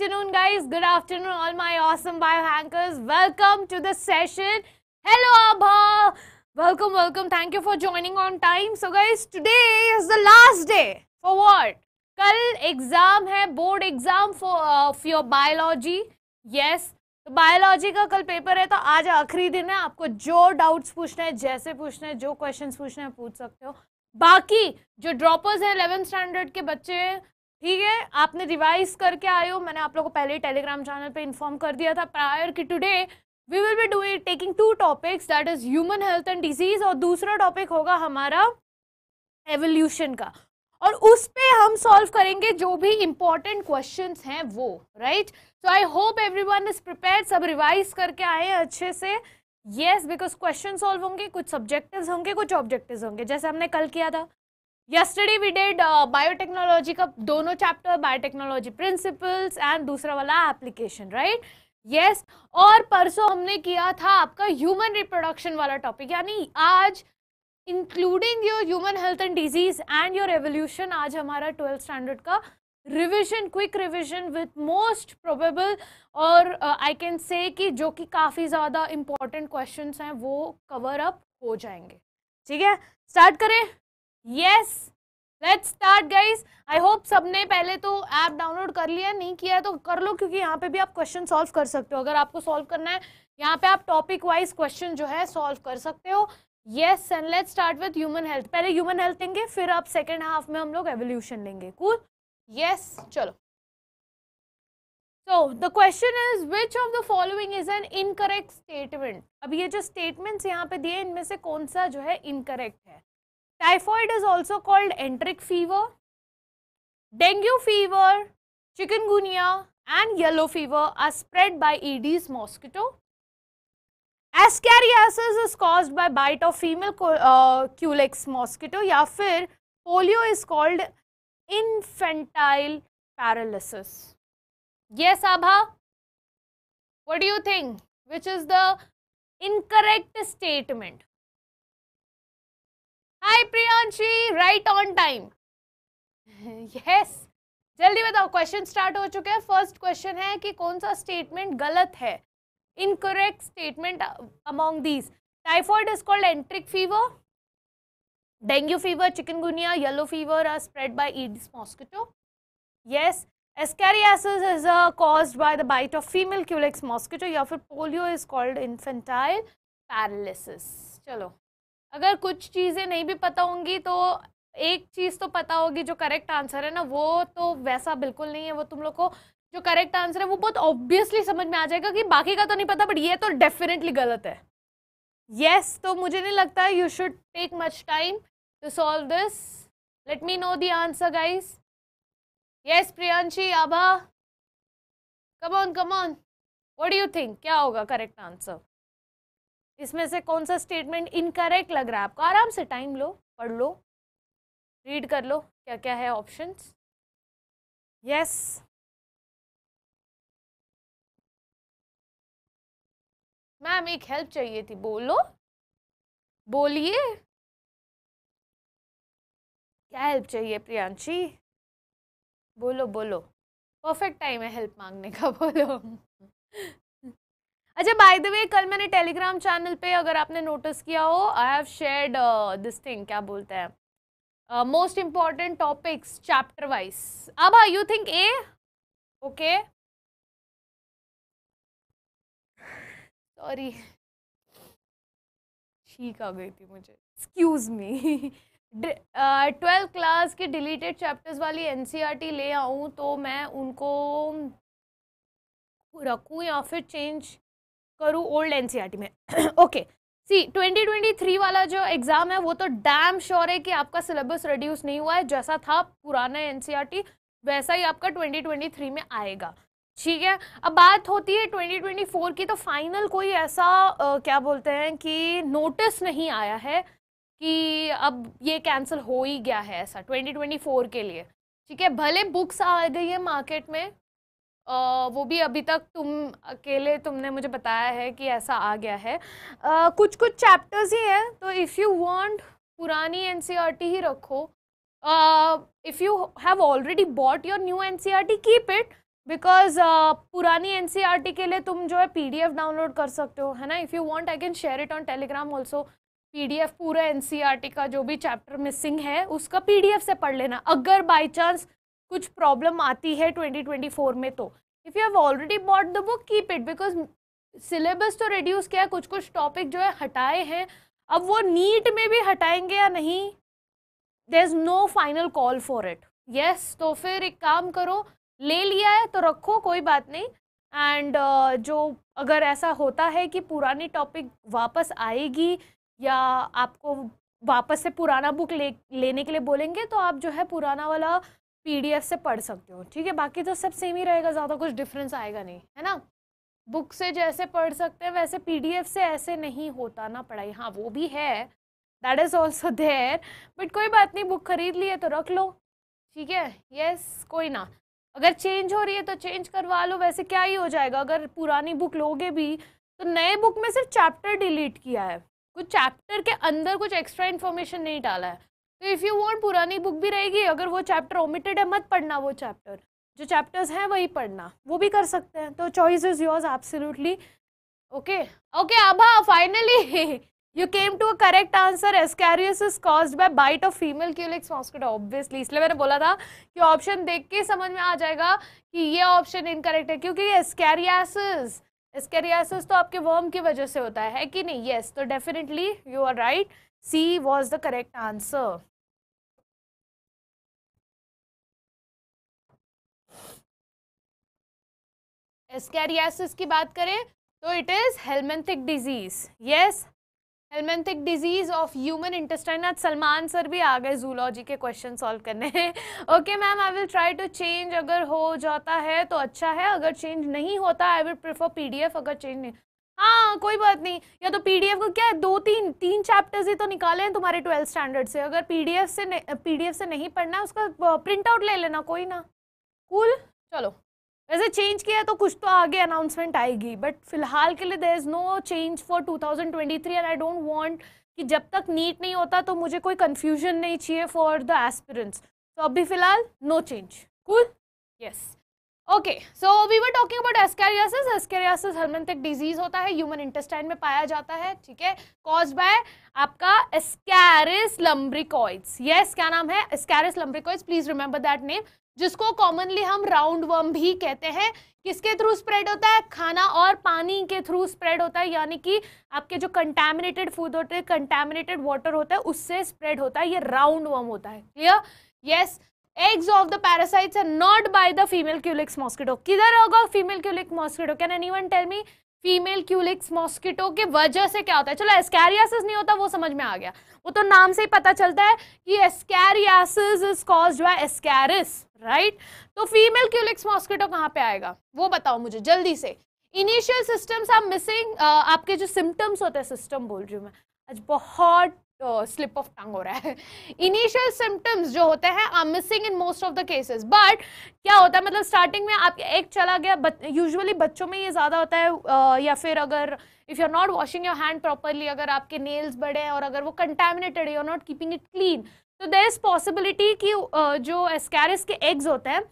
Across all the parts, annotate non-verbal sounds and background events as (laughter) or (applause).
afternoon, guys. Good afternoon, all my awesome biohackers. Welcome to the session. Hello, Abha. Welcome, welcome. Thank you for joining on time. So, guys, today is the last day for what? kal exam hai board exam for uh, your biology yes तो biology का कल paper है तो आज आखिरी दिन है आपको जो डाउट्स पूछना है जैसे पूछना है जो क्वेश्चंस पूछना है पूछ सकते हो बाकी जो ड्रॉपर्स हैं इलेवन स्टैंडर्ड के बच्चे ठीक है आपने रिवाइज करके आए हो मैंने आप लोगों को पहले ही टेलीग्राम चैनल पे इन्फॉर्म कर दिया था प्रायर की today we will be doing taking two topics that is human health and disease और दूसरा टॉपिक होगा हमारा एवोल्यूशन का और उस पर हम सॉल्व करेंगे जो भी इम्पॉर्टेंट क्वेश्चन हैं वो right so I hope every one is prepare सब रिवाइज करके आए अच्छे से येस बिकॉज क्वेश्चन सॉल्व होंगे कुछ सब्जेक्टिव होंगे कुछ ऑब्जेक्टिव होंगे जैसे हमने कल किया था यस्टरडे वी डेड बायोटेक्नोलॉजी का दोनों चैप्टर बायोटेक्नोलॉजी प्रिंसिपल्स एंड दूसरा वाला एप्लीकेशन राइट यस और परसों हमने किया था आपका ह्यूमन रिप्रोडक्शन वाला टॉपिक यानी आज including your human health and disease and your evolution आज हमारा ट्वेल्थ स्टैंडर्ड का revision quick revision with most probable और आई कैन से कि जो कि काफ़ी ज़्यादा इंपॉर्टेंट क्वेश्चन हैं वो कवर अप हो जाएंगे ठीक है स्टार्ट करें yes let's start guys I hope सबने पहले तो ऐप डाउनलोड कर लिया नहीं किया तो कर लो क्योंकि यहाँ पे भी आप क्वेश्चन सॉल्व कर सकते हो अगर आपको सॉल्व करना है यहाँ पे आप टॉपिक वाइज क्वेश्चन जो है सॉल्व कर सकते हो yes and let's start with human health पहले ह्यूमन हेल्थ लेंगे फिर आप सेकेंड हाफ में हम लोग एवोल्यूशन लेंगे कूल यस yes, चलो so the question is which of the following is an incorrect statement अब ये जो स्टेटमेंट्स यहाँ पे दिए इनमें से कौन सा जो है इनकरेक्ट है Typhoid is also called enteric fever. Dengue fever, chikungunya and yellow fever are spread by Aedes mosquito. Ascariasis is caused by bite of female uh, Culex mosquito Ya fir polio is called infantile paralysis. Yes, Abha? What do you think? Which is the incorrect statement? Hi Priyanshi right on time yes जल्दी बताओ question start हो चुके हैं first question है कि कौन सा statement गलत है incorrect statement among these typhoid is called enteric fever dengue fever chikungunya yellow fever are spread by Aedes mosquito yes ascariasis is a cause by the bite of female Culex mosquito या फिर polio is called infantile paralysis चलो अगर कुछ चीज़ें नहीं भी पता होंगी तो एक चीज़ तो पता होगी जो करेक्ट आंसर है ना वो तो वैसा बिल्कुल नहीं है वो तुम लोग को जो करेक्ट आंसर है वो बहुत ऑब्वियसली समझ में आ जाएगा कि बाकी का तो नहीं पता बट ये तो डेफिनेटली गलत है येस yes, तो मुझे नहीं लगता you should take much time to solve this let me know the answer guys yes Priyanshi Abha come on come on do you think क्या होगा करेक्ट आंसर इसमें से कौन सा स्टेटमेंट इनकरेक्ट लग रहा है आपको आराम से टाइम लो पढ़ लो रीड कर लो क्या क्या है ऑप्शंस यस मैम एक हेल्प चाहिए थी बोलो बोलिए क्या हेल्प चाहिए प्रियांशी बोलो बोलो परफेक्ट टाइम है हेल्प मांगने का (laughs) बोलो अच्छा बाय द वे कल मैंने टेलीग्राम चैनल पे अगर आपने नोटिस किया हो I have shared this thing क्या बोलते हैं most important topics chapter wise अब you think a okay sorry ठीक आ गई थी मुझे एक्सक्यूज मी ट्वेल्थ क्लास के डिलीटेड चैप्टर्स वाली एनसीईआरटी e ले आऊँ तो मैं उनको रखूँ या फिर चेंज करूँ ओल्ड टी में ओके सी 2023 वाला जो एग्ज़ाम है वो तो डैम श्योर है कि आपका सिलेबस रिड्यूस नहीं हुआ है जैसा था पुराना टी वैसा ही आपका 2023 में आएगा ठीक है अब बात होती है 2024 की तो फाइनल कोई ऐसा आ, क्या बोलते हैं कि नोटिस नहीं आया है कि अब ये कैंसिल हो ही गया है ऐसा 2024 के लिए ठीक है भले बुक्स आ गई है मार्केट में आ, वो भी अभी तक तुम अकेले तुमने मुझे बताया है कि ऐसा आ गया है आ, कुछ कुछ चैप्टर्स ही हैं तो इफ़ यू वांट पुरानी एन e ही रखो if you have already bought your new N keep it because पुरानी एन e के लिए तुम जो है पी डाउनलोड कर सकते हो है ना if you want I can share it on Telegram also पी पूरा एन e का जो भी चैप्टर मिसिंग है उसका पी से पढ़ लेना अगर बाई चांस कुछ प्रॉब्लम आती है 2024 में तो if you have already bought the book keep it because syllabus तो रिड्यूस किया कुछ कुछ टॉपिक जो है हटाए हैं अब वो नीट में भी हटाएंगे या नहीं there is no final call for it yes तो फिर एक काम करो ले लिया है तो रखो कोई बात नहीं एंड uh, जो अगर ऐसा होता है कि पुरानी टॉपिक वापस आएगी या आपको वापस से पुराना बुक ले लेने के लिए बोलेंगे तो आप जो है पुराना वाला पीडीएफ से पढ़ सकते हो ठीक है बाकी तो सब सेम ही रहेगा ज़्यादा कुछ डिफरेंस आएगा नहीं है ना बुक से जैसे पढ़ सकते हैं वैसे पीडीएफ से ऐसे नहीं होता ना पढ़ाई हाँ वो भी है that is also there but कोई बात नहीं बुक खरीद लिए तो रख लो ठीक है येस कोई ना अगर चेंज हो रही है तो चेंज करवा लो वैसे क्या ही हो जाएगा अगर पुरानी बुक लोगे भी तो नए बुक में सिर्फ चैप्टर डिलीट किया है कुछ चैप्टर के अंदर कुछ एक्स्ट्रा इन्फॉर्मेशन नहीं डाला है तो इफ़ यू वॉन्ट पुरानी बुक भी रहेगी अगर वो चैप्टर ओमिटेड है मत पढ़ना वो चैप्टर जो चैप्टर्स हैं वही पढ़ना वो भी कर सकते हैं तो choice is yours absolutely okay okay Abha finally you came to a correct answer ascariasis is cause by bite of female Culex mosquito obviously इसलिए मैंने बोला था कि ऑप्शन देख के समझ में आ जाएगा कि ये ऑप्शन इनकरेक्ट है क्योंकि एस्कैरियासिस एस्कैरियासिस तो आपके वर्म की वजह से होता है, है कि नहीं येस yes, तो definitely you are right C was the correct answer. Ascariasis की बात करें तो it is helminthic disease yes helminthic disease of human intestine आज सलमान सर भी आ गए जूलॉजी के क्वेश्चन सॉल्व करने okay ma'am I will try to change अगर हो जाता है तो अच्छा है अगर चेंज नहीं होता आई विल प्रेफर पीडीएफ अगर चेंज नहीं हाँ कोई बात नहीं या तो पीडीएफ को क्या है दो तीन तीन चैप्टर्स ही तो निकाले हैं तुम्हारे ट्वेल्थ स्टैंडर्ड से अगर पीडीएफ से पीडीएफ से नहीं पढ़ना उसका प्रिंट आउट ले लेना कोई ना कूल cool? चलो वैसे चेंज किया तो कुछ तो आगे अनाउंसमेंट आएगी बट फिलहाल के लिए there is no change for three and I don't want कि जब तक नीट नहीं होता तो मुझे कोई कन्फ्यूजन नहीं चाहिए फॉर द एस्पिरेंट्स तो अभी फिलहाल no change cool yes okay so we were talking about ascariasis ascariasis helminthic disease होता है ह्यूमन इंटेस्टाइन में पाया जाता है ठीक है कॉज बाय आपका एस्कैरिस लम्ब्रिकॉइड्स यस क्या नाम है Ascaris lumbricoides please remember that name जिसको कॉमनली हम राउंड वर्म भी कहते हैं किसके थ्रू स्प्रेड होता है खाना और पानी के थ्रू स्प्रेड होता है यानी कि आपके जो कंटेमिनेटेड फूड होते हैं कंटेमिनेटेड वाटर होता है उससे स्प्रेड होता है ये राउंड वर्म होता है clear yes eggs of the parasites are not by the female culex mosquito kidhar hoga female culex mosquito can anyone tell me female Culex mosquito के वजह से क्या होता है चलो एस्कैरियासिस नहीं होता वो समझ में आ गया वो तो नाम से ही पता चलता है कि ascariasis is caused by Ascaris right तो फीमेल क्यूलिक्स मॉस्किटो कहाँ पे आएगा वो बताओ मुझे जल्दी से इनिशियल सिस्टम्स आप मिसिंग आपके जो सिम्टम्स होते हैं सिस्टम बोल रही हूँ मैं आज बहुत स्लिप ऑफ टंग हो रहा है इनिशियल सिम्टम्स जो होते हैं are missing in most of the cases but क्या होता है मतलब स्टार्टिंग में आप एक चला गया यूजुअली बच्चों में ये ज़्यादा होता है uh, या फिर अगर if you are not washing your hand properly अगर आपके नेल्स बड़े हैं और अगर वो contaminated you are not keeping it clean तो देर इज़ पॉसिबिलिटी कि uh, जो एस्कैरिस के एग्स होते हैं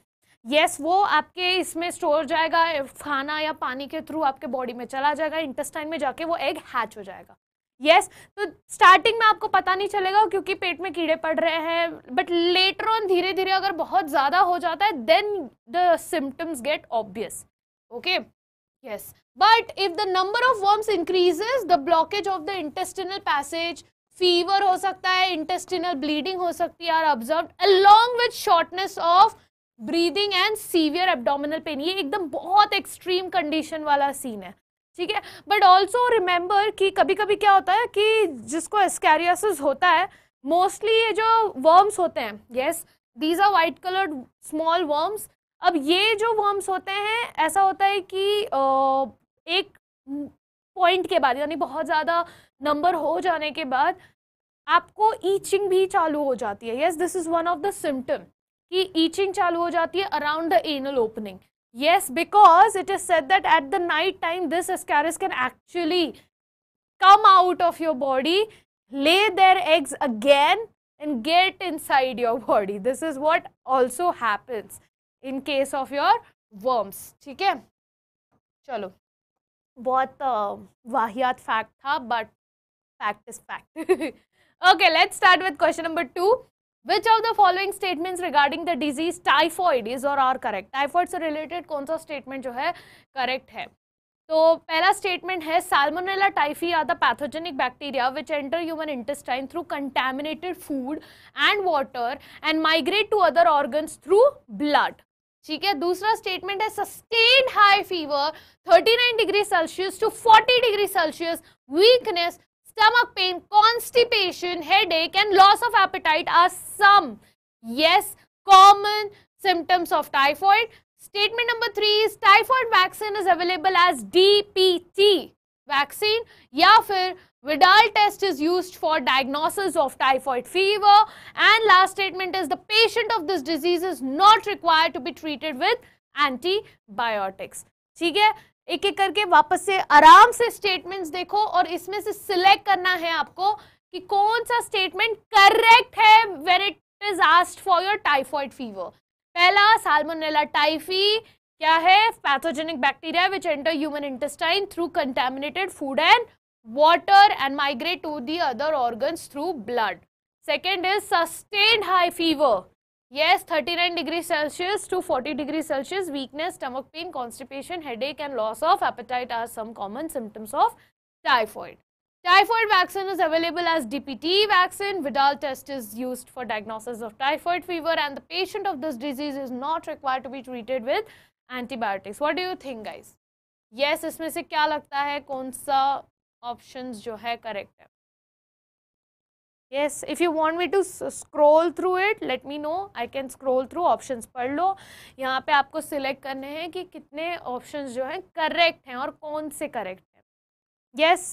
येस yes, वो आपके इसमें स्टोर जाएगा खाना या पानी के थ्रू आपके बॉडी में चला जाएगा इंटेस्टाइन में जाके वो एग हैच हो जाएगा यस yes, तो स्टार्टिंग में आपको पता नहीं चलेगा क्योंकि पेट में कीड़े पड़ रहे हैं बट लेटर ऑन धीरे धीरे अगर बहुत ज़्यादा हो जाता है then the symptoms get obvious okay yes but if the number of worms increases the blockage of the intestinal passage fever हो सकता है इंटेस्टिनल ब्लीडिंग हो सकती है are observe along with shortness of breathing and severe abdominal pain ये एकदम बहुत extreme condition वाला सीन है ठीक है बट ऑल्सो रिमेंबर कि कभी कभी क्या होता है कि जिसको एस्कैरियासिस होता है मोस्टली ये जो वर्म्स होते हैं yes these are white coloured small worms अब ये जो वर्म्स होते हैं ऐसा होता है कि एक पॉइंट के बाद यानी बहुत ज़्यादा नंबर हो जाने के बाद आपको ईचिंग भी चालू हो जाती है yes this is one of the symptom कि ईचिंग चालू हो जाती है around the anal opening Yes, because it is said that at the night time, this ascaris can actually come out of your body, lay their eggs again and get inside your body. This is what also happens in case of your worms. ठीक है चलो बहुत वाहियात fact था but fact is fact. (laughs) okay let's start with question number 2 which of the following statements regarding the disease typhoid is और are correct typhoid से related कौन सा स्टेटमेंट जो है करेक्ट है तो पहला स्टेटमेंट है Salmonella typhi are the pathogenic bacteria which enter human intestine through contaminated food and water and migrate to other organs through blood ठीक है दूसरा स्टेटमेंट है sustain high fever 39 degree Celsius to 40 degree Celsius weakness stomach pain, constipation, headache and loss of appetite are some, yes, common symptoms of typhoid. Statement number three is typhoid vaccine is available as DPT vaccine Yāfir Vidal test is used for diagnosis of typhoid fever and last statement is the patient of this disease is not required to be treated with antibiotics. ठीक है एक एक करके वापस से आराम से statements देखो और इसमें से सिलेक्ट करना है आपको कि कौन सा स्टेटमेंट करेक्ट है when it is asked for your typhoid fever पहला साल्मोनेला टाइफी क्या है pathogenic bacteria which enter human intestine through contaminated food and water and migrate to the other organ through blood second is sustained high fever Yes, 39 degrees Celsius to 40 degrees Celsius, weakness, stomach pain, constipation, headache and loss of appetite are some common symptoms of typhoid. Typhoid vaccine is available as DPT vaccine. Vidal test is used for diagnosis of typhoid fever and the patient of this disease is not required to be treated with antibiotics. What do you think guys? Yes, इसमें से क्या लगता है कौन सा जो है yes if you want me to scroll through it let me know I can scroll through options पढ़ लो यहाँ पे आपको select करने हैं कि कितने options जो हैं correct हैं और कौन से correct हैं yes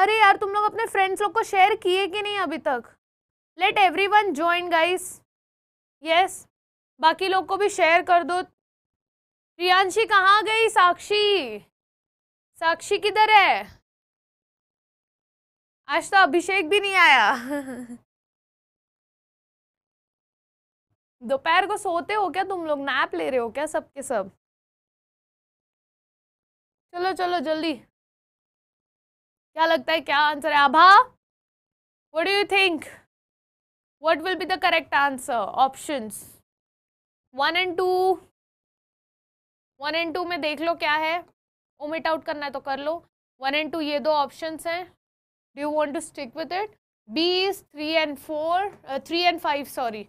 अरे यार तुम लोग अपने फ्रेंड्स लोग को शेयर किए कि नहीं अभी तक let every one join guys yes बाकी लोग को भी शेयर कर दो प्रियांशी कहाँ गई साक्षी साक्षी किधर है आज तो अभिषेक भी नहीं आया दोपहर को सोते हो क्या तुम लोग नैप ले रहे हो क्या सबके सब चलो चलो जल्दी क्या लगता है क्या आंसर है Abha what do you think what will be the correct answer options one and two one and two में देख लो क्या है ओमिट आउट करना है तो कर लो वन एंड टू ये दो ऑप्शंस हैं do you want to stick with it b is three and four three and five sorry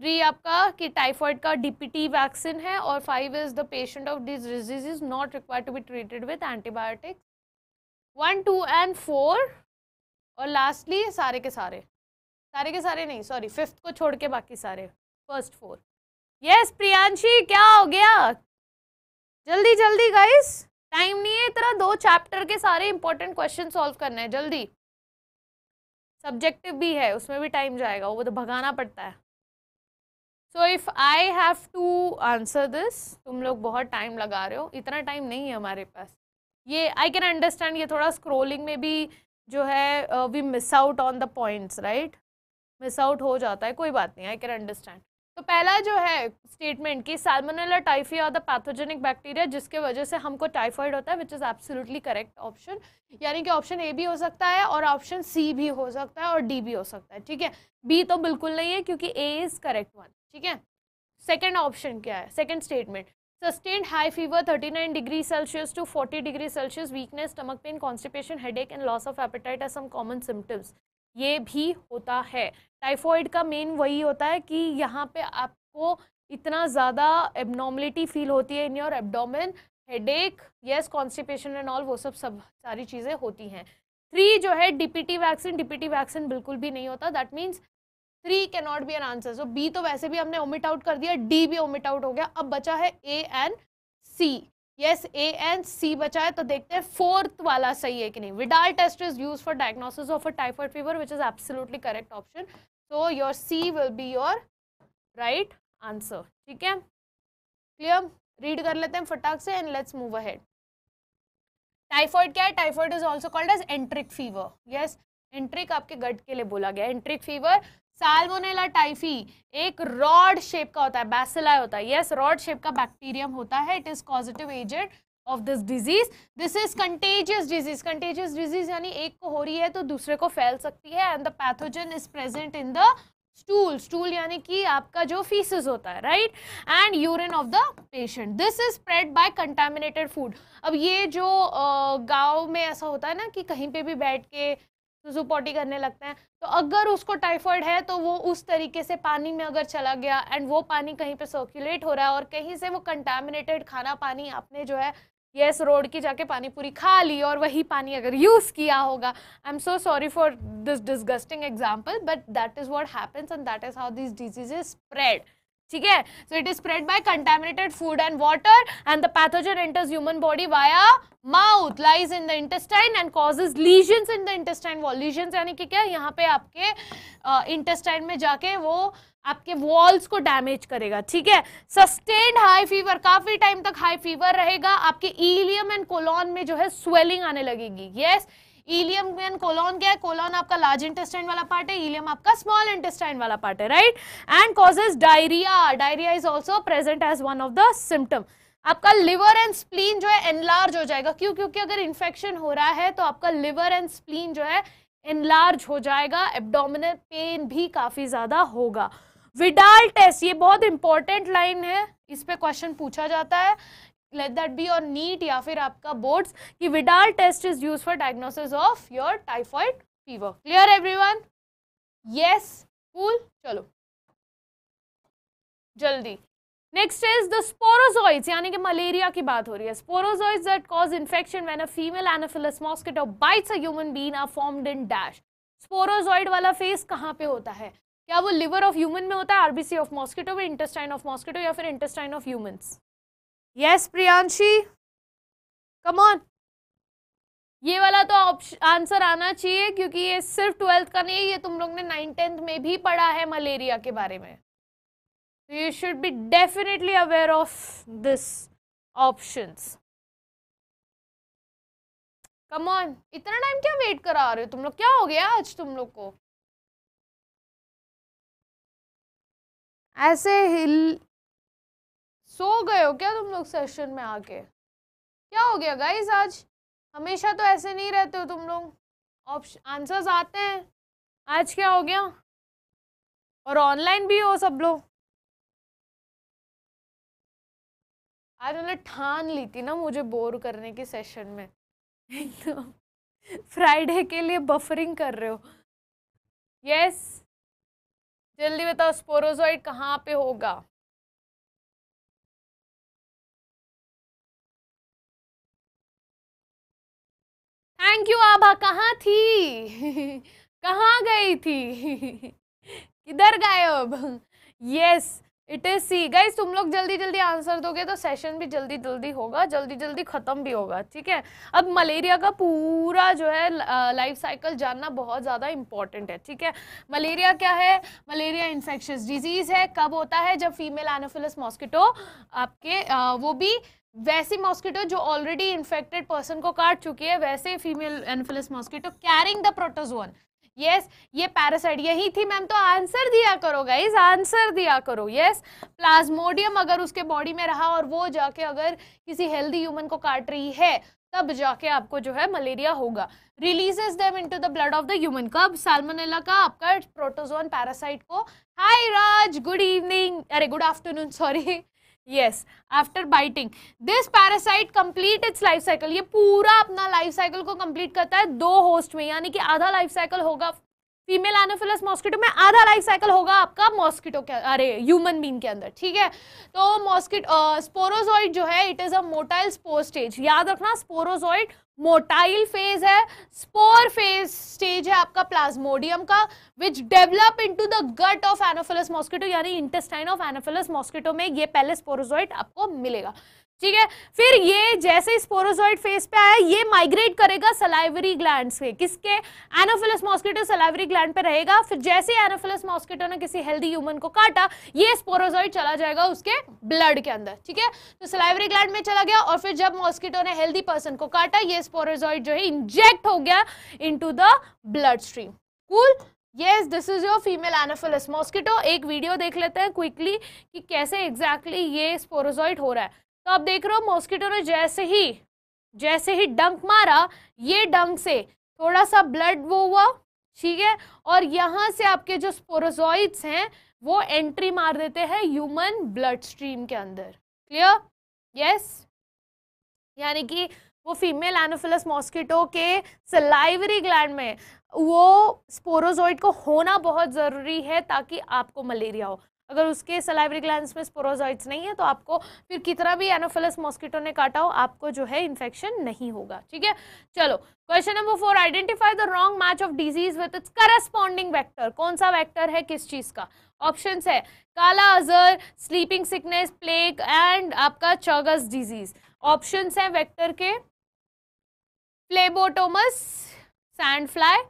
three आपका कि टाइफॉइड का डीपीटी वैक्सीन है और five is the patient of this disease is not required to be treated with antibiotics one two and four और lastly सारे के सारे सारे के सारे नहीं सॉरी फिफ्थ को छोड़ के बाकी सारे फर्स्ट फोर यस प्रियांशी क्या हो गया जल्दी जल्दी गाइस टाइम नहीं है इतना दो चैप्टर के सारे इंपॉर्टेंट क्वेश्चन सॉल्व करना है जल्दी सब्जेक्टिव भी है उसमें भी टाइम जाएगा वो तो भगाना पड़ता है so if I have to answer this तुम लोग बहुत टाइम लगा रहे हो इतना टाइम नहीं है हमारे पास ये आई कैन अंडरस्टैंड ये थोड़ा स्क्रोलिंग में भी जो है we miss out on the points right miss out हो जाता है कोई बात नहीं आई कैन अंडरस्टैंड तो पहला जो है स्टेटमेंट कि सालमोनेला टाइफी और द पैथोजेनिक बैक्टीरिया जिसके वजह से हमको टाइफाइड होता है which is absolutely correct option यानी कि ऑप्शन ए भी हो सकता है और ऑप्शन सी भी हो सकता है और डी भी हो सकता है ठीक है बी तो बिल्कुल नहीं है क्योंकि ए इज़ करेक्ट वन ठीक है सेकेंड ऑप्शन क्या है second statement sustained high fever 39 degree Celsius to 40 degree Celsius weakness stomach pain constipation headache and loss of appetite are some common symptoms ये भी होता है टाइफॉइड का मेन वही होता है कि यहाँ पे आपको इतना ज़्यादा एबनॉर्मलिटी फील होती है in your head headache yes constipation and all वो सब सब सारी चीज़ें होती हैं थ्री जो है डीपीटी वैक्सीन डीपीटी वैक्सीन बिल्कुल भी नहीं होता that means three can not be an answer so B तो वैसे भी हमने ओमिट आउट कर दिया डी भी ओमिट आउट हो गया अब बचा है A and C yes A and C बचा है तो देखते हैं फोर्थ वाला सही है कि नहीं Widal test is use for diagnosis of a typhoid fever which is absolutely correct option so your C will be your right answer ठीक है क्लियर रीड कर लेते हैं फटाक से and let's move ahead typhoid क्या है typhoid is also called as enteric fever yes enteric आपके गट के लिए बोला गया एंट्रिक फीवर साल्मोनेला टाइफी एक रॉड शेप का होता है बैसिलाई होता है यस रॉड शेप का बैक्टीरियम होता है it is positive agent of this disease this is contagious disease contagious disease यानी एक को हो रही है तो दूसरे को फैल सकती है and the pathogen is present in the stool stool यानी कि आपका जो फीसिस होता है right and urine of the patient this is spread by contaminated food अब ये जो गांव में ऐसा होता है ना कि कहीं पे भी बैठ के जुजू पॉटी करने लगते हैं तो अगर उसको टाइफॉइड है तो वो उस तरीके से पानी में अगर चला गया एंड वो पानी कहीं पे सर्कुलेट हो रहा है और कहीं से वो कंटामिनेटेड खाना पानी आपने जो है येस रोड की जाके पानी पूरी खा ली और वही पानी अगर यूज़ किया होगा I am so sorry for this disgusting example but that is what happens and that is how this disease spread ठीक है so it is spread by contaminated food and water and the pathogen enters human body via mouth lies in the intestine and causes lesions in the intestine wall lesions यानी कि क्या यहाँ पे आपके intestine uh, में जाके वो आपके वॉल्स को डैमेज करेगा ठीक है सस्टेन्ड हाई फीवर काफी टाइम तक हाई फीवर रहेगा आपके ईलियम एंड कोलॉन में जो है स्वेलिंग आने लगेगी yes yes? Ileum and colon क्या है कोलोन आपका लार्ज इंटेस्टाइन वाला पार्ट है ईलियम आपका स्मॉल इंटेस्टाइन वाला पार्ट है right and causes diarrhoea diarrhoea is also present as one of the symptom आपका लिवर एंड स्प्लीन जो है एनलार्ज हो जाएगा क्यों क्योंकि अगर इन्फेक्शन हो रहा है तो आपका लिवर एंड स्प्लीन जो है एनलार्ज हो जाएगा एब्डोमिनल पेन भी काफ़ी ज़्यादा होगा विडाल टेस्ट ये बहुत इंपॉर्टेंट लाइन है इस पे क्वेश्चन पूछा जाता है let that be your NEET या फिर आपका बोर्ड्स कि Widal test is use for diagnosis of your typhoid fever clear everyone yes cool चलो जल्दी नेक्स्ट इज द स्पोरोजॉइड्स यानी कि मलेरिया की बात हो रही है sporozoites that cause infection when a female Anopheles mosquito bites a human being are formed in dash sporozoite वाला फेस कहाँ पे होता है क्या वो लिवर ऑफ ह्यूमन में होता है आरबीसी ऑफ मॉस्किटो में इंटेस्टाइन ऑफ मॉस्किटो या फिर intestine of humans yes Priyanshi come on ये वाला तो आंसर आना चाहिए क्योंकि ये सिर्फ ट्वेल्थ का नहीं है ये तुम लोग ने नाइन टेंथ में भी पढ़ा है मलेरिया के बारे में तो you should be definitely aware of this options come on इतना टाइम क्या वेट करा रहे हो तुम लोग क्या हो गया आज तुम लोग को ऐसे हिल सो गए हो क्या तुम लोग सेशन में आके क्या हो गया गाइज आज हमेशा तो ऐसे नहीं रहते हो तुम लोग ऑप्शन आंसर्स आते हैं आज क्या हो गया और ऑनलाइन भी हो सब लोग आज मैंने ठान ली थी ना मुझे बोर करने के सेशन में फ्राइडे के लिए बफरिंग कर रहे हो यस yes. जल्दी बताओ स्पोरोजॉइड कहाँ पे होगा थैंक यू आभा कहाँ थी (laughs) कहाँ गई थी (laughs) किधर गायब yes it is C guys तुम लोग जल्दी जल्दी आंसर दोगे तो सेशन भी जल्दी जल्दी होगा जल्दी जल्दी ख़त्म भी होगा ठीक है अब मलेरिया का पूरा जो है लाइफ साइकिल जानना बहुत ज़्यादा इंपॉर्टेंट है ठीक है मलेरिया क्या है मलेरिया इन्फेक्शस डिजीज़ है कब होता है जब फीमेल एनोफिलस मॉस्किटो आपके आ, वो भी वैसी मॉस्किटो जो ऑलरेडी इन्फेक्टेड पर्सन को काट चुकी है वैसे female Anopheles mosquito carrying the protozoan yes ये पैरासाइट यही थी मैम तो आंसर दिया करो गाइज आंसर दिया करो यस प्लाज्मोडियम अगर उसके बॉडी में रहा और वो जाके अगर किसी हेल्दी ह्यूमन को काट रही है तब जाके आपको जो है मलेरिया होगा releases them into the blood of the human कब साल्मोनेला का आपका प्रोटोजोन पैरासाइट को हाय राज गुड इवनिंग अरे good afternoon sorry yes after biting this parasite complete its life cycle ये पूरा अपना लाइफ साइकिल को कंप्लीट करता है दो होस्ट में यानी कि आधा लाइफ साइकिल होगा फीमेल एनोफिलस मॉस्किटो में आधा लाइफ साइकिल होगा आपका मॉस्किटो के अरे ह्यूमन बीन के अंदर ठीक है तो मॉस्किट स्पोरोजॉइड जो है it is a motile spore stage याद रखना स्पोरोजॉइड मोटाइल फेज है स्पोर फेज स्टेज है आपका प्लाज्मोडियम का which develop into the gut of Anopheles mosquito यानी इंटेस्टाइन ऑफ एनोफिलस मॉस्किटो में ये पहले स्पोरोजोइट आपको मिलेगा ठीक है फिर ये जैसे स्पोरोजॉइड फेस पे आया ये माइग्रेट करेगा सलाइवरी ग्लैंड से किसके एनोफिलस मॉस्किटो सलाइवरी ग्लैंड पे रहेगा फिर जैसे एनोफिलस मॉस्किटो ने किसी हेल्दी ह्यूमन को काटा ये स्पोरोजॉइड चला जाएगा उसके ब्लड के अंदर ठीक है तो सलाइवरी ग्लैंड में चला गया और फिर जब मॉस्किटो ने हेल्दी पर्सन को काटा ये स्पोरोजॉइड जो है इंजेक्ट हो गया into the blood stream cool yes this is your female Anopheles mosquito एक वीडियो देख लेते हैं क्विकली कि कैसे एग्जैक्टली exactly ये स्पोरोजॉइड हो रहा है तो आप देख रहे हो मॉस्किटो ने जैसे ही जैसे ही डंक मारा ये डंक से थोड़ा सा ब्लड वो हुआ ठीक है और यहाँ से आपके जो स्पोरोजॉइड्स हैं वो एंट्री मार देते हैं ह्यूमन ब्लड स्ट्रीम के अंदर क्लियर यस यानी कि वो फीमेल एनोफिलस मॉस्किटो के सलाइवरी ग्लैंड में वो स्पोरोजॉइड को होना बहुत ज़रूरी है ताकि आपको मलेरिया हो अगर उसके सलाइवरी ग्लैंड में स्पोरोजॉइड्स नहीं है तो आपको फिर कितना भी एनोफिलस मॉस्किटो ने काटा हो आपको जो है इन्फेक्शन नहीं होगा ठीक है चलो question number four identify the wrong match of disease with its corresponding vector कौन सा वैक्टर है किस चीज़ का ऑप्शन है काला अजर स्लीपिंग सिकनेस प्लेग एंड आपका चगस डिजीज ऑप्शन है वैक्टर के प्लेबोटोमस सैंड फ्लाई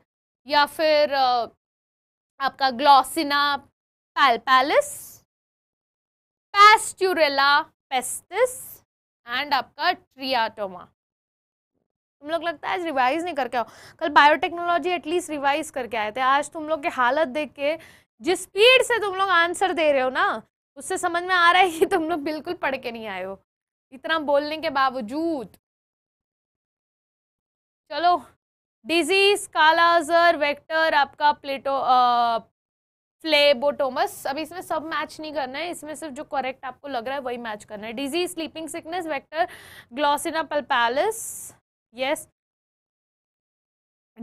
या फिर आपका ग्लॉसिना पैल्पैलिस पैस्ट्यूरेला पेस्टिस एंड आपका ट्रियाटोमा तुम लोग लगता है आज रिवाइज नहीं करके आओ कल बायोटेक्नोलॉजी एटलीस्ट रिवाइज करके आए थे आज तुम लोग की हालत देख के जिस स्पीड से तुम लोग आंसर दे रहे हो ना उससे समझ में आ रहा है कि तुम लोग बिल्कुल पढ़ के नहीं आए हो इतना बोलने के बावजूद चलो डिजीज कालाजर वेक्टर आपका प्लेटो फ्लेबोटोमस अब इसमें सब मैच नहीं करना है इसमें सिर्फ जो करेक्ट आपको लग रहा है वही मैच करना है disease sleeping sickness vector Glossina palpalis yes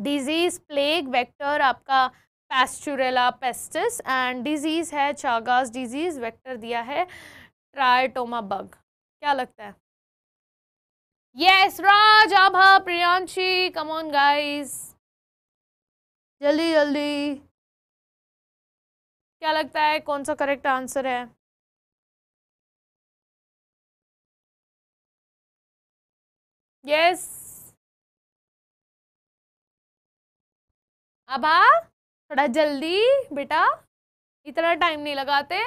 disease plague vector आपका पेस्चुरेला पेस्टिस एंड डिजीज है चागास डिजीज वेक्टर दिया है ट्रायटोमा बग क्या लगता है yes Raj Abha Priyanshi come on guys जल्दी जल्दी क्या लगता है कौन सा करेक्ट आंसर है यस अब आ थोड़ा जल्दी बेटा इतना टाइम नहीं लगाते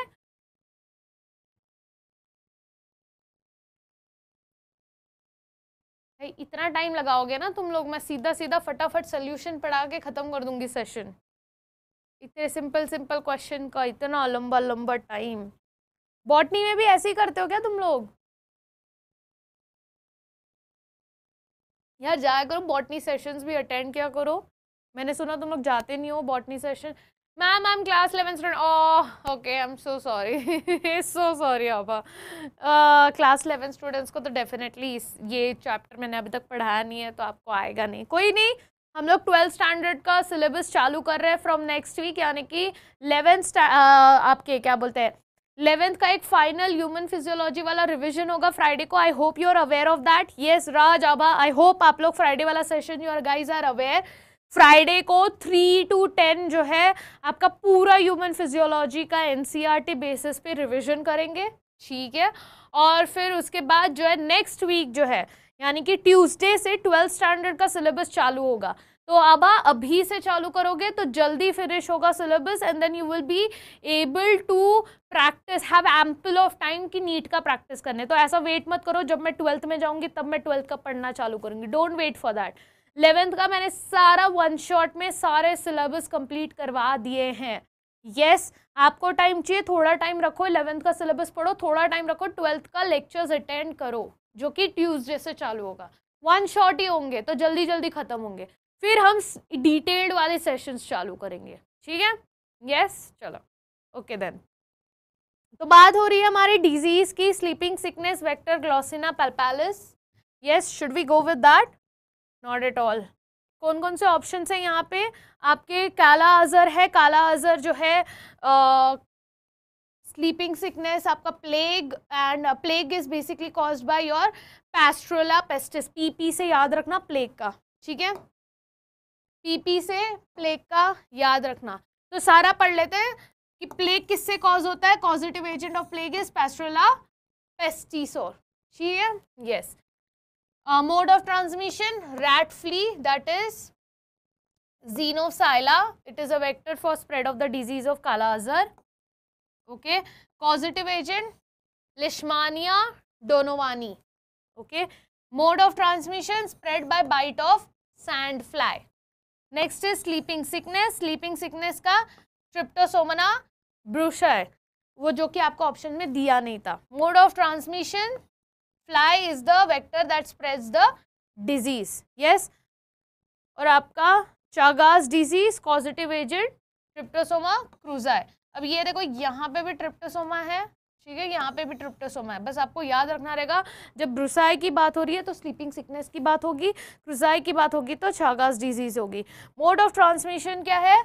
इतना टाइम लगाओगे ना तुम लोग मैं सीधा सीधा फटाफट सोल्यूशन पढ़ा के ख़त्म कर दूंगी सेशन इतने सिंपल सिंपल क्वेश्चन का इतना लंबा लंबा टाइम बॉटनी में भी ऐसे ही करते हो क्या तुम लोग यार जाया करो बॉटनी सेशंस भी अटेंड किया करो मैंने सुना तुम लोग जाते नहीं हो botany session ma'am ma'am class eleven student oh okay I am so sorry so sorry आपा क्लास इलेवन स्टूडेंट्स को तो डेफिनेटली इस ये चैप्टर मैंने अभी तक पढ़ाया नहीं है तो आपको आएगा नहीं कोई नहीं हम लोग ट्वेल्थ स्टैंडर्ड का सिलेबस चालू कर रहे हैं फ्रॉम नेक्स्ट वीक यानी कि इलेवेंथ आपके क्या बोलते हैं इलेवेंथ का एक फाइनल ह्यूमन फिजियोलॉजी वाला रिवीजन होगा फ्राइडे को I hope you are aware of that yes Raj Abha I hope आप लोग फ्राइडे वाला session are guys are aware Friday को थ्री टू टेन जो है आपका पूरा ह्यूमन फिजियोलॉजी का एन बेसिस e पे रिविजन करेंगे ठीक है और फिर उसके बाद जो है नेक्स्ट वीक जो है यानी कि ट्यूसडे से ट्वेल्थ स्टैंडर्ड का सिलेबस चालू होगा तो अब अभी से चालू करोगे तो जल्दी फिनिश होगा syllabus and then you will be able to practise have ample of time कि नीट का प्रैक्टिस करने तो ऐसा वेट मत करो जब मैं ट्वेल्थ में जाऊंगी तब मैं ट्वेल्थ का पढ़ना चालू करूंगी don't wait for that eleventh का मैंने सारा वन शॉट में सारे सिलेबस कंप्लीट करवा दिए हैं यस yes, आपको टाइम चाहिए थोड़ा टाइम रखो इलेवेंथ का सिलेबस पढ़ो थोड़ा टाइम रखो ट्वेल्थ का लेक्चर्स अटेंड करो जो कि ट्यूसडे से चालू होगा वन शॉट ही होंगे तो जल्दी जल्दी ख़त्म होंगे फिर हम डिटेल्ड वाले सेशंस चालू करेंगे ठीक है यस चलो ओके देन तो बात हो रही है हमारी डिजीज की sleeping sickness vector Glossina palpalis yes should we go with that not at all कौन कौन से ऑप्शन हैं यहाँ पे आपके काला अजर है काला अजर जो है स्लीपिंग सिकनेस आपका plague and plague is basically cause by your Pasteurella pestis PP से याद रखना प्लेग का ठीक है पीपी से प्लेग का याद रखना तो सारा पढ़ लेते हैं कि प्लेग किससे कॉज होता है causative agent of plague is Pasteurella pestis ठीक है yes mode of transmission rat flea that is Xenopsylla it is a vector for spread of the disease of kala azar okay positive agent Leishmania donovani okay mode of transmission spread by bite of sand fly next is sleeping sickness sleeping sickness का Trypanosoma brochure वो जो कि आपको option में दिया नहीं था mode of transmission fly is the vector that spreads the disease yes और आपका Chagas disease positive agent Trypanosoma है अब ये देखो यहाँ पे भी ट्रिप्टोसोमा है ठीक है यहाँ पे भी ट्रिप्टोसोमा है बस आपको याद रखना रहेगा जब ब्रुसाई की बात हो रही है तो स्लीपिंग सिकनेस की बात होगी क्रुसाई की बात होगी तो छागास डिजीज होगी मोड ऑफ ट्रांसमिशन क्या है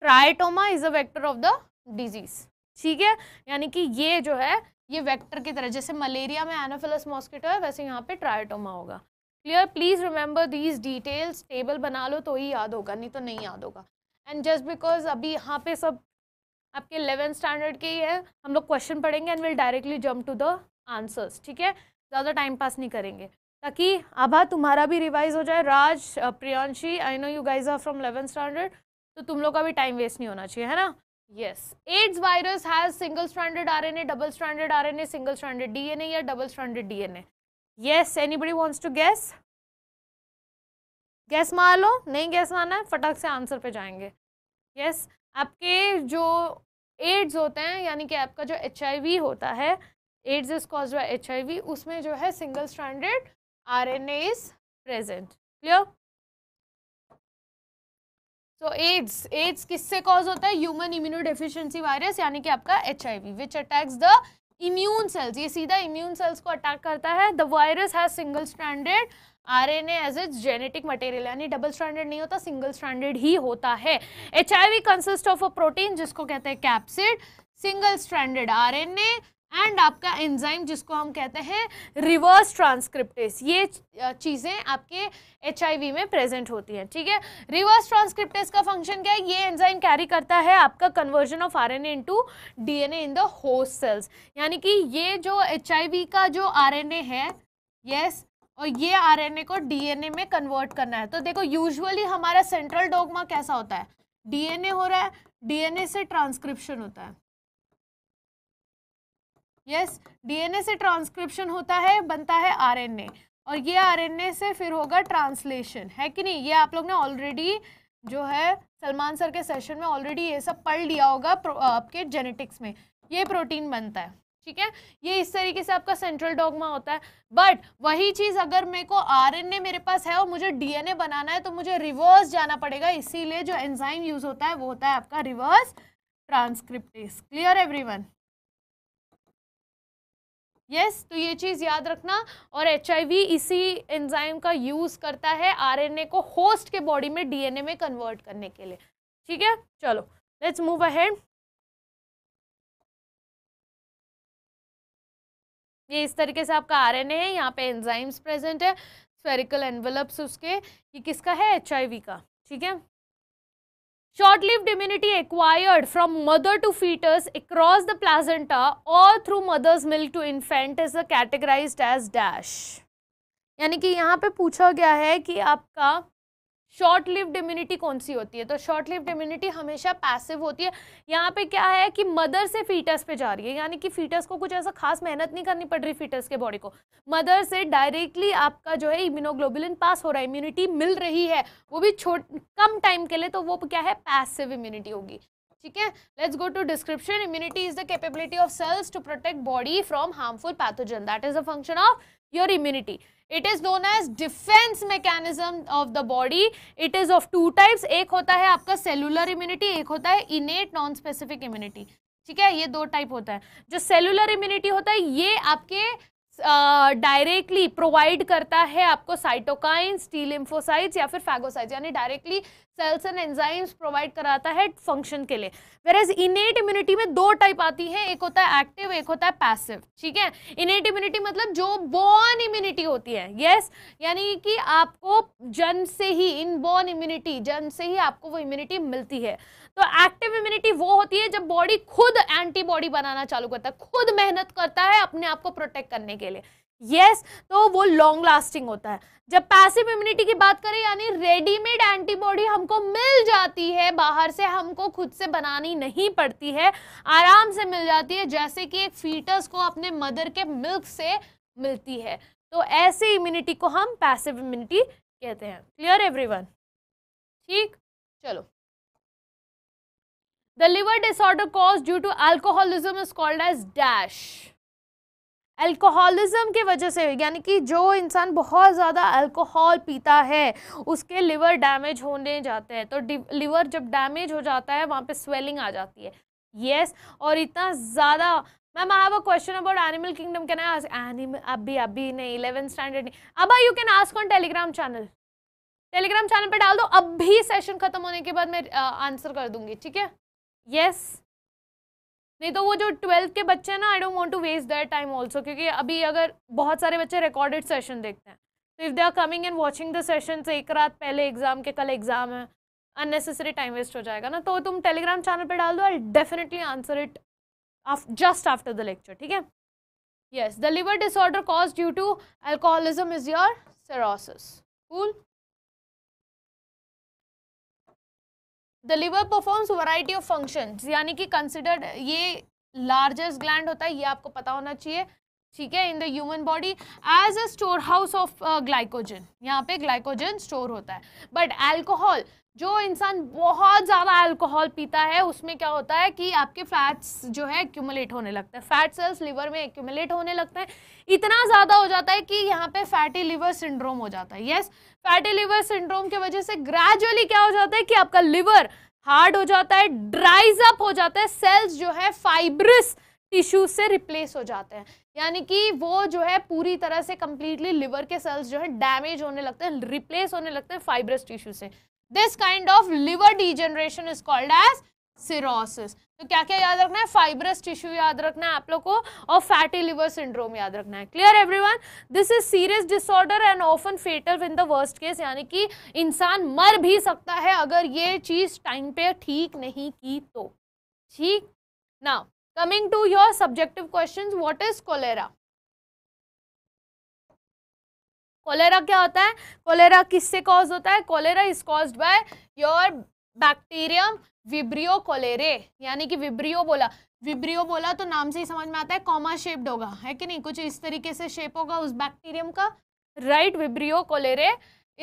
Triatoma is a vector of the disease ठीक है यानी कि ये जो है ये वेक्टर की तरह जैसे मलेरिया में एनोफिलस मॉस्किटो है वैसे यहाँ पे ट्राइटोमा होगा clear please remember these details table बना लो तो ही याद होगा नहीं तो नहीं याद होगा एंड जस्ट बिकॉज अभी यहाँ पे सब आपके इलेवेंथ स्टैंडर्ड के ही है हम लोग क्वेश्चन पढ़ेंगे and will directly jump to the answers ठीक है ज़्यादा टाइम पास नहीं करेंगे ताकि आभा तुम्हारा भी रिवाइज हो जाए Raj Priyanshi I know you guys are from eleventh standard तो तुम लोग का भी टाइम वेस्ट नहीं होना चाहिए है ना yes aids virus has single stranded rna standard stranded rna single stranded dna or double stranded dna yes anybody wants to guess guess मार लो नहीं गैस मारना है फटक से आंसर पे जाएंगे यस आपके जो एड्स होते हैं यानी कि आपका जो एच होता है AIDS is cause by H उसमें जो है single stranded R N as present clear so AIDS AIDS किससे कॉज होता है ह्यूमन इम्यूनो डेफिशिएंसी वायरस यानी कि आपका H I V which attacks the immune cells ये सीधा इम्यून सेल्स को अटैक करता है the virus has single stranded R N as its genetic material यानी डबल स्टैंडर्ड नहीं होता सिंगल स्टैंडर्ड ही होता है H I V consist of a protein जिसको कहते हैं capsid single stranded R N A and आपका एंजाइम जिसको हम कहते हैं रिवर्स ट्रांसक्रिप्टेस ये चीज़ें आपके एच में प्रेजेंट होती हैं ठीक है रिवर्स ट्रांसक्रिप्टेस का फंक्शन क्या है ये एंजाइम कैरी करता है आपका conversion of R N A into D in the host cells यानी कि ये जो एच का जो आर है यस yes, और ये आरएनए को डीएनए में कन्वर्ट करना है तो देखो यूजुअली हमारा सेंट्रल डोगमा कैसा होता है डीएनए हो रहा है डीएनए से ट्रांसक्रिप्शन होता है यस डीएनए से ट्रांसक्रिप्शन होता है बनता है आरएनए और ये आरएनए से फिर होगा ट्रांसलेशन है कि नहीं ये आप लोग ने ऑलरेडी जो है सलमान सर के सेशन में ऑलरेडी ये सब पढ़ लिया होगा आपके जेनेटिक्स में ये प्रोटीन बनता है ठीक है ये इस तरीके से आपका सेंट्रल डॉगमा होता है बट वही चीज़ अगर मेरे को आरएनए मेरे पास है और मुझे डीएनए बनाना है तो मुझे रिवर्स जाना पड़ेगा इसीलिए जो एंजाइम यूज़ होता है वो होता है आपका reverse transcriptase clear everyone yes yes, तो ये चीज़ याद रखना और एच इसी एंजाइम का यूज़ करता है आर को होस्ट के बॉडी में डीएनए में कन्वर्ट करने के लिए ठीक है चलो लेट्स मूव अहेड ये इस तरीके से आपका आरएनए है यहाँ पे एंजाइम्स प्रेजेंट है स्फेरिकल एनवलप्स उसके ये किसका है एचआईवी का ठीक है short live immunity acquired from mother to foetus across the placenta और through mother's milk to infant is a categorise as dash यानी कि यहाँ पे पूछा गया है कि आपका शॉर्ट लिव्ड इम्यूनिटी कौन सी होती है तो शॉर्ट लिव्ड इम्यूनिटी हमेशा पैसिव होती है यहाँ पे क्या है कि मदर से फीटस पे जा रही है यानी कि फीटस को कुछ ऐसा खास मेहनत नहीं करनी पड़ रही फीटस के बॉडी को मदर से डायरेक्टली आपका जो है इम्यूनोग्लोबुलिन पास हो रहा है इम्यूनिटी मिल रही है वो भी छोट कम टाइम के लिए तो वो क्या है पैसिव इम्यूनिटी होगी ठीक है let's go to description immunity is the capability of cells to protect body from harmful pathogen that is a function of your immunity it is known as defence mechanism of the body it is of two types एक होता है आपका cellular immunity एक होता है इनेट non specific immunity ठीक है ये दो टाइप होता है जो सेलुलर इम्यूनिटी होता है ये आपके डायरेक्टली uh, प्रोवाइड करता है आपको साइटोकाइंस टी लिम्फोसाइट्स या फिर फैगोसाइट्स यानी directly cells and enzymes provide कराता है फंक्शन के लिए वेर एज इनेट इम्यूनिटी में दो टाइप आती है एक होता है एक्टिव एक होता है पैसिव ठीक है इनेट इम्यूनिटी मतलब जो बॉर्न इम्यूनिटी होती है यस yes? यानी कि आपको जन्म से ही इन बॉर्न इम्यूनिटी जन्म से ही आपको वो इम्यूनिटी मिलती है तो एक्टिव इम्यूनिटी वो होती है जब बॉडी खुद एंटीबॉडी बनाना चालू करता है खुद मेहनत करता है अपने आप को प्रोटेक्ट करने के लिए यस yes, तो वो लॉन्ग लास्टिंग होता है जब पैसिव इम्यूनिटी की बात करें यानी रेडीमेड एंटीबॉडी हमको मिल जाती है बाहर से हमको खुद से बनानी नहीं पड़ती है आराम से मिल जाती है जैसे कि एक फीटस को अपने मदर के मिल्क से मिलती है तो ऐसी इम्यूनिटी को हम पैसिव इम्यूनिटी कहते हैं क्लियर एवरीवन ठीक चलो The liver disorder caused due to alcoholism is called as dash. Alcoholism की वजह से यानी कि जो इंसान बहुत ज़्यादा अल्कोहल पीता है उसके लिवर डैमेज होने जाते हैं तो लिवर जब डैमेज हो जाता है वहाँ पे स्वेलिंग आ जाती है यस yes, और इतना ज़्यादा ma'am I have a question about animal kingdom can I animal अभी अभी नहीं इलेवन स्टैंडर्ड नहीं अब you can ask on Telegram channel Telegram channel पर डाल दो अब भी सेशन खत्म होने के बाद मैं आंसर कर दूंगी ठीक है यस yes. नहीं तो वो जो ट्वेल्थ के बच्चे हैं ना I don't want to waste that time also क्योंकि अभी अगर बहुत सारे बच्चे रिकॉर्डेड सेशन देखते हैं तो if they are coming and watching the session से एक रात पहले एग्जाम के कल एग्जाम है अननेसेसरी टाइम वेस्ट हो जाएगा ना तो तुम टेलीग्राम चैनल पर डाल दो I definitely answer it just after the lecture ठीक है yes the liver disorder cause due to alcoholism is your cirrhosis cool the liver performs variety of function यानी कि कंसिडर्ड ये लार्जेस्ट ग्लैंड होता है ये आपको पता होना चाहिए ठीक है in the human body as a store house of glycogen यहाँ पे ग्लाइकोजन स्टोर होता है बट एल्कोहल जो इंसान बहुत ज़्यादा अल्कोहल पीता है उसमें क्या होता है कि आपके फैट्स जो है एक्यूमुलेट होने लगते हैं फैट सेल्स लिवर में एक्यूमुलेट होने लगते हैं इतना ज़्यादा हो जाता है कि यहाँ पे फैटी लिवर सिंड्रोम हो जाता है यस फैटी लिवर सिंड्रोम की वजह से ग्रेजुअली क्या हो जाता है कि आपका लिवर हार्ड हो जाता है ड्राइज अप हो जाता है सेल्स जो है फाइब्रस टिश्यू से रिप्लेस हो जाते हैं यानी कि वो जो है पूरी तरह से कंप्लीटली लिवर के सेल्स जो है डैमेज होने लगते हैं रिप्लेस होने लगते हैं फाइब्रस टिश्यू से this kind of liver degeneration is called as cirrhosis तो क्या क्या याद रखना है फाइब्रस टिश्यू याद रखना है आप लोग को और फैटी लिवर सिंड्रोम याद रखना है clear everyone this is serious disorder and often fatal in the worst case यानी कि इंसान मर भी सकता है अगर ये चीज टाइम पे ठीक नहीं की तो ठीक ना coming to your subjective question what is cholera cholera क्या होता है कोलेरा किससे कॉज होता है cholera is cause by your bacterium vibrio cholerae यानी कि विब्रियो बोला विब्रियो बोला तो नाम से ही समझ में आता है कॉमा शेप्ड होगा है कि नहीं कुछ इस तरीके से शेप होगा उस बैक्टीरियम का right vibrio cholerae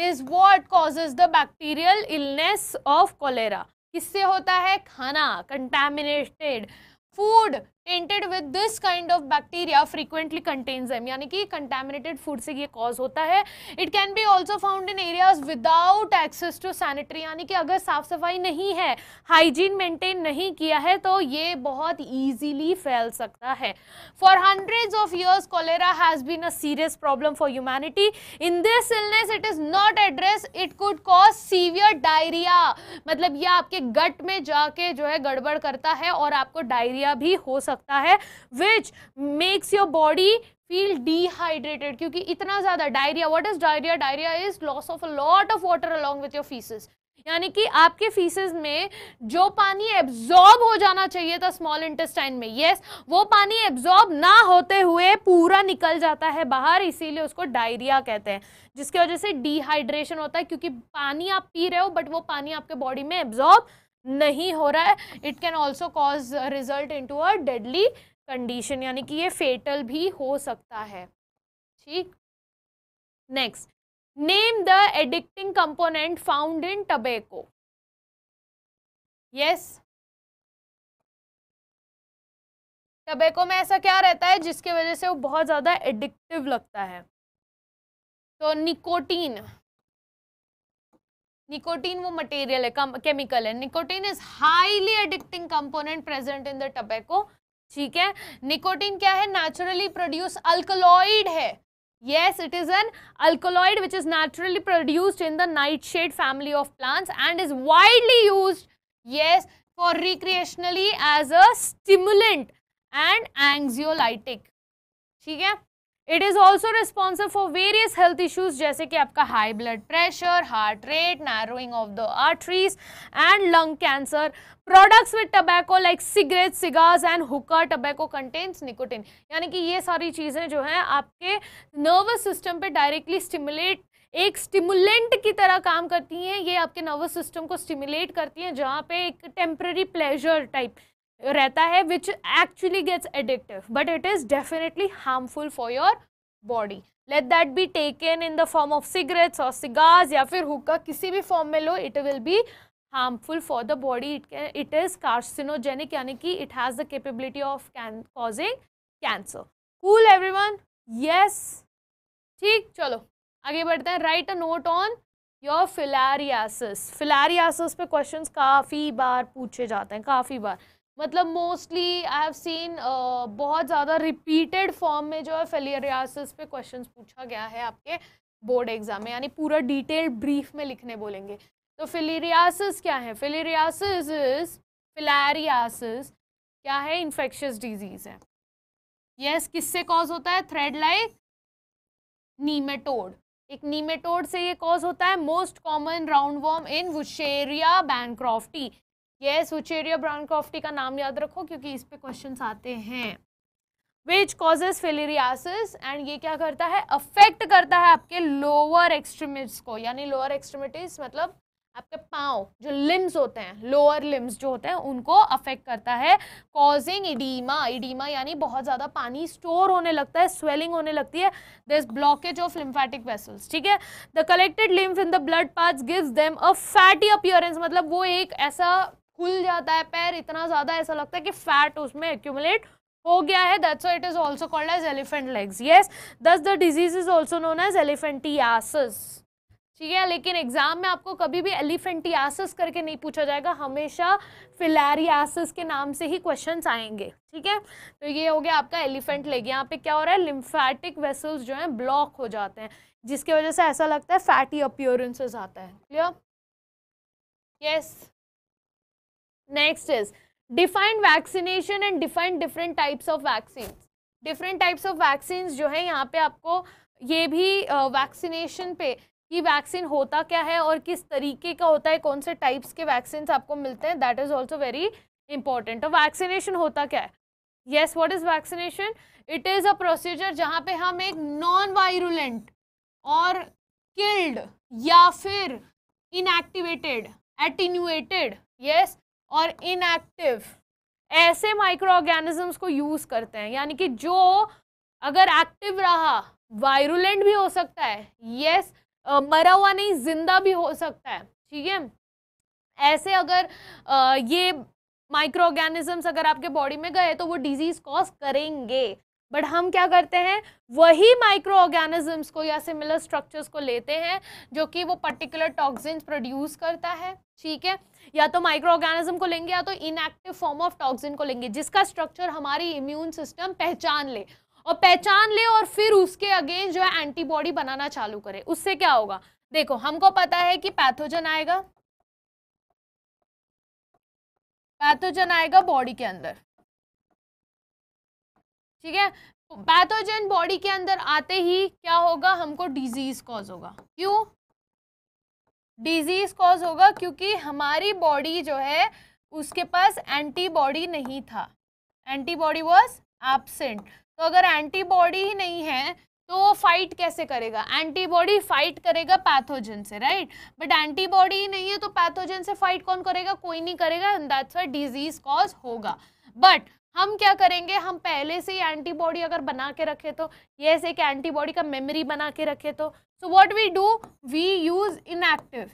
is what causes the bacterial illness of cholera किससे होता है खाना contaminated food tainted with this kind of bacteria frequently contains them यानी कि कंटेमिनेटेड फूड से ये कॉज होता है it can be also found in areas without access to sanitary यानी कि अगर साफ सफाई नहीं है हाइजीन मेंटेन नहीं किया है तो ये बहुत ईजीली फैल सकता है for hundred of years cholera has been a serious problem for humanity in this illness it is not address it could cause severe diarrhoea मतलब ये आपके गट में जाके जो है गड़बड़ करता है और आपको डायरिया भी हो सकता सकता है which makes your body feel dehydrated क्योंकि इतना ज़्यादा diarrhoea what is diarrhoea diarrhoea is loss of a lot of water along with your faeces यानी कि आपके फीसेस में जो पानी एब्जॉर्ब हो जाना चाहिए था स्मॉल इंटेस्टाइन में यस वो पानी एब्जॉर्ब ना होते हुए पूरा निकल जाता है बाहर इसीलिए उसको डायरिया कहते हैं जिसकी वजह से डिहाइड्रेशन होता है क्योंकि पानी आप पी रहे हो बट वो पानी आपके बॉडी में एब्जॉर्ब नहीं हो रहा है it can also cause result to a deadly condition यानी कि ये फेटल भी हो सकता है ठीक next name the addicting component found in tobacco yes tobacco में ऐसा क्या रहता है जिसके वजह से वो बहुत ज़्यादा एडिक्टिव लगता है तो निकोटीन निकोटीन वो मटेरियल है केमिकल है nicotine is highly addicting component present in the tobacco ठीक है निकोटीन क्या है नेचुरली प्रोड्यूस अल्कोलॉइड है yes it is an alkaloid which is naturally produced in the nightshade family of plants and is widely use yes for recreationally as a stimulant and anxiolytic ठीक है it is also responsive for various health issues जैसे कि आपका high blood pressure heart rate narrowing of the arteries and lung cancer products with tobacco like cigarette cigars and hookah tobacco contents nicotine यानी कि ये सारी चीज़ें जो हैं आपके नर्वस सिस्टम पे डायरेक्टली स्टिमुलेट एक स्टिमुलेंट की तरह काम करती हैं ये आपके नर्वस सिस्टम को स्टिमुलेट करती हैं जहाँ पे एक टेम्प्रेरी प्लेजर टाइप रहता है which actually gets addictive but it is definitely harmful for your body let that be taken in the form of cigarettes और सिगार्स या फिर हुक्का किसी भी फॉर्म में लो it will be harmful for the body it is carcinogenic यानी कि it has the capability of can causing cancer cool everyone yes ठीक चलो आगे बढ़ते हैं right a note on your filariasis filariasis पे क्वेश्चन काफ़ी बार पूछे जाते हैं काफ़ी बार मतलब मोस्टली आई हैव सीन बहुत ज़्यादा रिपीटेड फॉर्म में जो है फेलियरियासिस पे क्वेश्चंस पूछा गया है आपके बोर्ड एग्जाम में यानी पूरा डिटेल ब्रीफ में लिखने बोलेंगे तो फिलेरियासिस क्या है फिलेरियासिस इज फिलैरियासिस क्या है इन्फेक्शस डिजीज़ है यस yes, किससे कॉज होता है थ्रेड लाइक नीमेटोड एक नीमेटोड से ये कॉज होता है most common roundworm in wuchereria bancrofti yes wuchereria brown bancrofti का नाम याद रखो क्योंकि इस पे क्वेश्चन आते हैं विच कॉजेज फेलेरियासिस एंड ये क्या करता है अफेक्ट करता है आपके लोअर एक्सट्रीमिट्स को यानी लोअर एक्सट्रीमिटीज मतलब आपके पाँव जो लिम्स होते हैं लोअर लिम्स जो होते हैं उनको अफेक्ट करता है कॉजिंग इडीमा इडीमा यानी बहुत ज़्यादा पानी स्टोर होने लगता है स्वेलिंग होने लगती है this blockage of lymphatic vessels ठीक है the collected lymph in the blood parts gives them a fatty appearance मतलब वो एक ऐसा फूल जाता है पैर इतना ज़्यादा ऐसा लगता है कि फैट उसमें एक्यूमुलेट हो गया है that's it is also called as elephant legs yes thus the disease is also known as elephantiasis ठीक है लेकिन एग्जाम में आपको कभी भी एलिफेंटियासिस करके नहीं पूछा जाएगा हमेशा फिलैरियासिस के नाम से ही क्वेश्चन आएंगे ठीक है तो ये हो गया आपका एलिफेंट लेग यहाँ पे क्या हो रहा है लिम्फैटिक वेसल्स जो है ब्लॉक हो जाते हैं जिसकी वजह से ऐसा लगता है फैटी अपियोरेंसेस आता है clear yes yes. next is defined vaccination and defined different types of vaccine different types of vaccine जो है यहाँ पे आपको ये भी वैक्सीनेशन uh, पे कि वैक्सीन होता क्या है और किस तरीके का होता है कौन से टाइप्स के वैक्सीन आपको मिलते हैं that is also very important और वैक्सीनेशन होता क्या है yes what is vaccination it is a procedure जहाँ पे हम एक नॉन वायरुलेंट और किल्ड या फिर इनएक्टिवेटेड एटीन्यूएटेड येस और इनएक्टिव ऐसे माइक्रो ऑर्गेनिजम्स को यूज़ करते हैं यानी कि जो अगर एक्टिव रहा वायरुलेंट भी हो सकता है यस मरा हुआ नहीं जिंदा भी हो सकता है ठीक है ऐसे अगर आ, ये माइक्रो ऑर्गेनिजम्स अगर आपके बॉडी में गए तो वो डिजीज कॉज करेंगे बट हम क्या करते हैं वही माइक्रो ऑर्गेनिजम्स को या सिमिलर स्ट्रक्चर्स को लेते हैं जो कि वो पर्टिकुलर टॉक्सिन्स प्रोड्यूस करता है ठीक है या तो माइक्रो ऑर्गेनिज्म को लेंगे या तो इनएक्टिव फॉर्म ऑफ टॉक्सिन को लेंगे जिसका स्ट्रक्चर हमारी इम्यून सिस्टम पहचान ले और पहचान ले और फिर उसके अगेंस्ट जो है एंटीबॉडी बनाना चालू करे उससे क्या होगा देखो हमको पता है कि पैथोजन आएगा पैथोजन आएगा बॉडी के अंदर ठीक है पैथोजन बॉडी के अंदर आते ही क्या होगा हमको डिजीज कॉज होगा क्यों डिजीज कॉज होगा क्योंकि हमारी बॉडी जो है उसके पास एंटीबॉडी नहीं था एंटीबॉडी वॉज एबसेंट तो अगर एंटीबॉडी ही नहीं है तो वो फाइट कैसे करेगा एंटीबॉडी फाइट करेगा पैथोजन से राइट बट एंटीबॉडी ही नहीं है तो पैथोजन से फाइट कौन करेगा कोई नहीं करेगा दैट्स वाई डिजीज कॉज होगा बट हम क्या करेंगे हम पहले से ही एंटीबॉडी अगर बना के रखे तो ये से एक एंटीबॉडी का मेमोरी बना के रखे तो so what we do we use inactive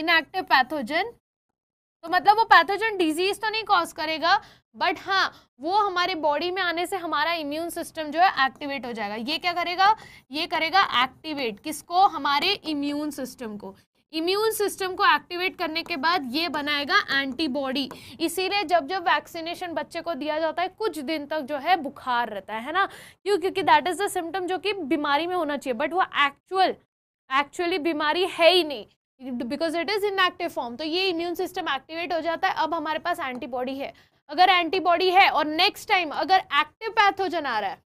inactive pathogen तो मतलब वो पैथोजन डिजीज तो नहीं कॉज करेगा बट हाँ वो हमारे बॉडी में आने से हमारा इम्यून सिस्टम जो है एक्टिवेट हो जाएगा ये क्या करेगा ये करेगा एक्टिवेट किसको हमारे इम्यून सिस्टम को इम्यून सिस्टम को एक्टिवेट करने के बाद ये बनाएगा एंटीबॉडी इसीलिए जब जब वैक्सीनेशन बच्चे को दिया जाता है कुछ दिन तक जो है बुखार रहता है ना क्यों क्योंकि दैट इज़ द सिम्टम जो कि बीमारी में होना चाहिए बट वो एक्चुअल एक्चुअली बीमारी है ही नहीं because it is inactive form तो ये इम्यून सिस्टम एक्टिवेट हो जाता है अब हमारे पास एंटीबॉडी है अगर एंटीबॉडी है और नेक्स्ट टाइम अगर एक्टिव पैथोजन आ रहा है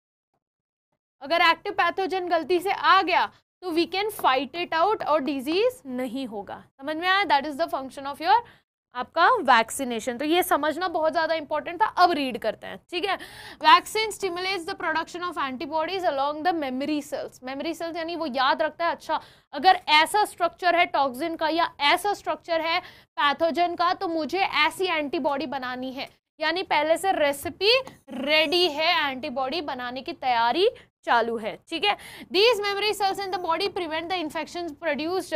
अगर एक्टिव पैथोजन गलती से आ गया तो we can fight it out और डिजीज नहीं होगा समझ में आया that is the function of your आपका वैक्सीनेशन तो ये समझना बहुत ज़्यादा इंपॉर्टेंट था अब रीड करते हैं ठीक है vaccine stimulates the production of antibodies along the memory cells memory cells यानी वो याद रखता है अच्छा अगर ऐसा स्ट्रक्चर है टॉक्सिन का या ऐसा स्ट्रक्चर है पैथोजन का तो मुझे ऐसी एंटीबॉडी बनानी है यानी पहले से रेसिपी रेडी है एंटीबॉडी बनाने की तैयारी चालू है ठीक है these memory cells in the body prevent the infection produced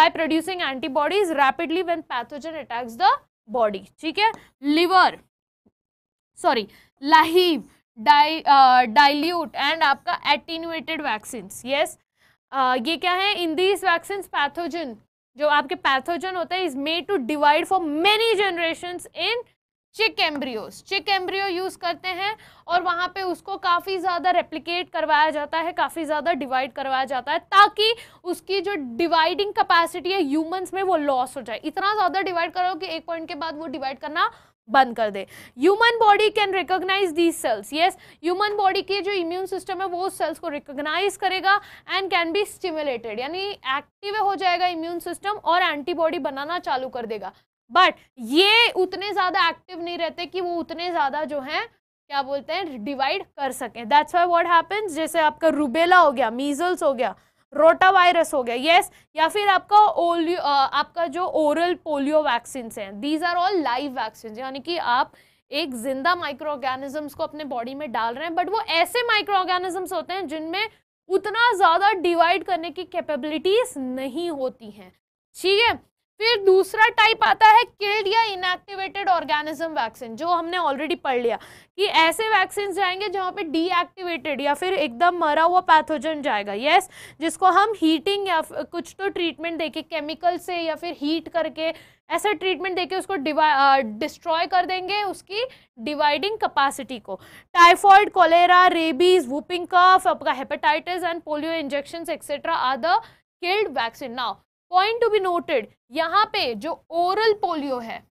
by producing antibodies rapidly when pathogen attacks the body ठीक है liver sorry live dilute and आपका एटीनुएटेड वैक्सीन यस ये क्या है इन दीज वैक्सीन पैथोजन जो आपके pathogen होते हैं is made to divide for many generation in chick embryos चिक एम्ब्रियो यूज़ करते हैं और वहां पे उसको काफ़ी ज़्यादा रेप्लीकेट करवाया जाता है काफ़ी ज़्यादा डिवाइड करवाया जाता है ताकि उसकी जो डिवाइडिंग कैपेसिटी है ह्यूमंस में वो लॉस हो जाए इतना ज़्यादा डिवाइड करो कि एक पॉइंट के बाद वो डिवाइड करना बंद कर दे human body can recognise these cells ये ह्यूमन बॉडी की जो इम्यून सिस्टम है वो उस सेल्स को रिकोगनाइज करेगा एंड कैन बी स्टिमुलेटेड यानी एक्टिव हो जाएगा इम्यून सिस्टम और एंटीबॉडी बनाना चालू कर देगा बट ये उतने ज़्यादा एक्टिव नहीं रहते कि वो उतने ज़्यादा जो है क्या बोलते हैं डिवाइड कर सकें दैट्स वाई वॉट हैपन्स जैसे आपका रूबेला हो गया मीजल्स हो गया रोटा वायरस हो गया येस yes, या फिर आपका ओलियो आपका जो ओरल पोलियो वैक्सीन हैं these are all live vaccine यानी कि आप एक जिंदा माइक्रो ऑर्गेनिजम्स को अपने बॉडी में डाल रहे हैं बट वो ऐसे माइक्रो ऑर्गेनिजम्स होते हैं जिनमें उतना ज़्यादा डिवाइड करने की कैपेबिलिटीज नहीं होती हैं ठीक है फिर दूसरा टाइप आता है किल्ड या इनएक्टिवेटेड ऑर्गेनिज्म वैक्सीन जो हमने ऑलरेडी पढ़ लिया कि ऐसे वैक्सीन जाएंगे जहाँ पे डीएक्टिवेटेड या फिर एकदम मरा हुआ पैथोजन जाएगा यस जिसको हम हीटिंग या कुछ तो ट्रीटमेंट देके केमिकल से या फिर हीट करके ऐसा ट्रीटमेंट देके उसको डिस्ट्रॉय कर देंगे उसकी डिवाइडिंग कैपेसिटी को typhoid cholera rabies whooping cough आपका hepatitis and polio injection etcetera other killed vaccine now point to be noted यहाँ पे जो ओरल पोलियो है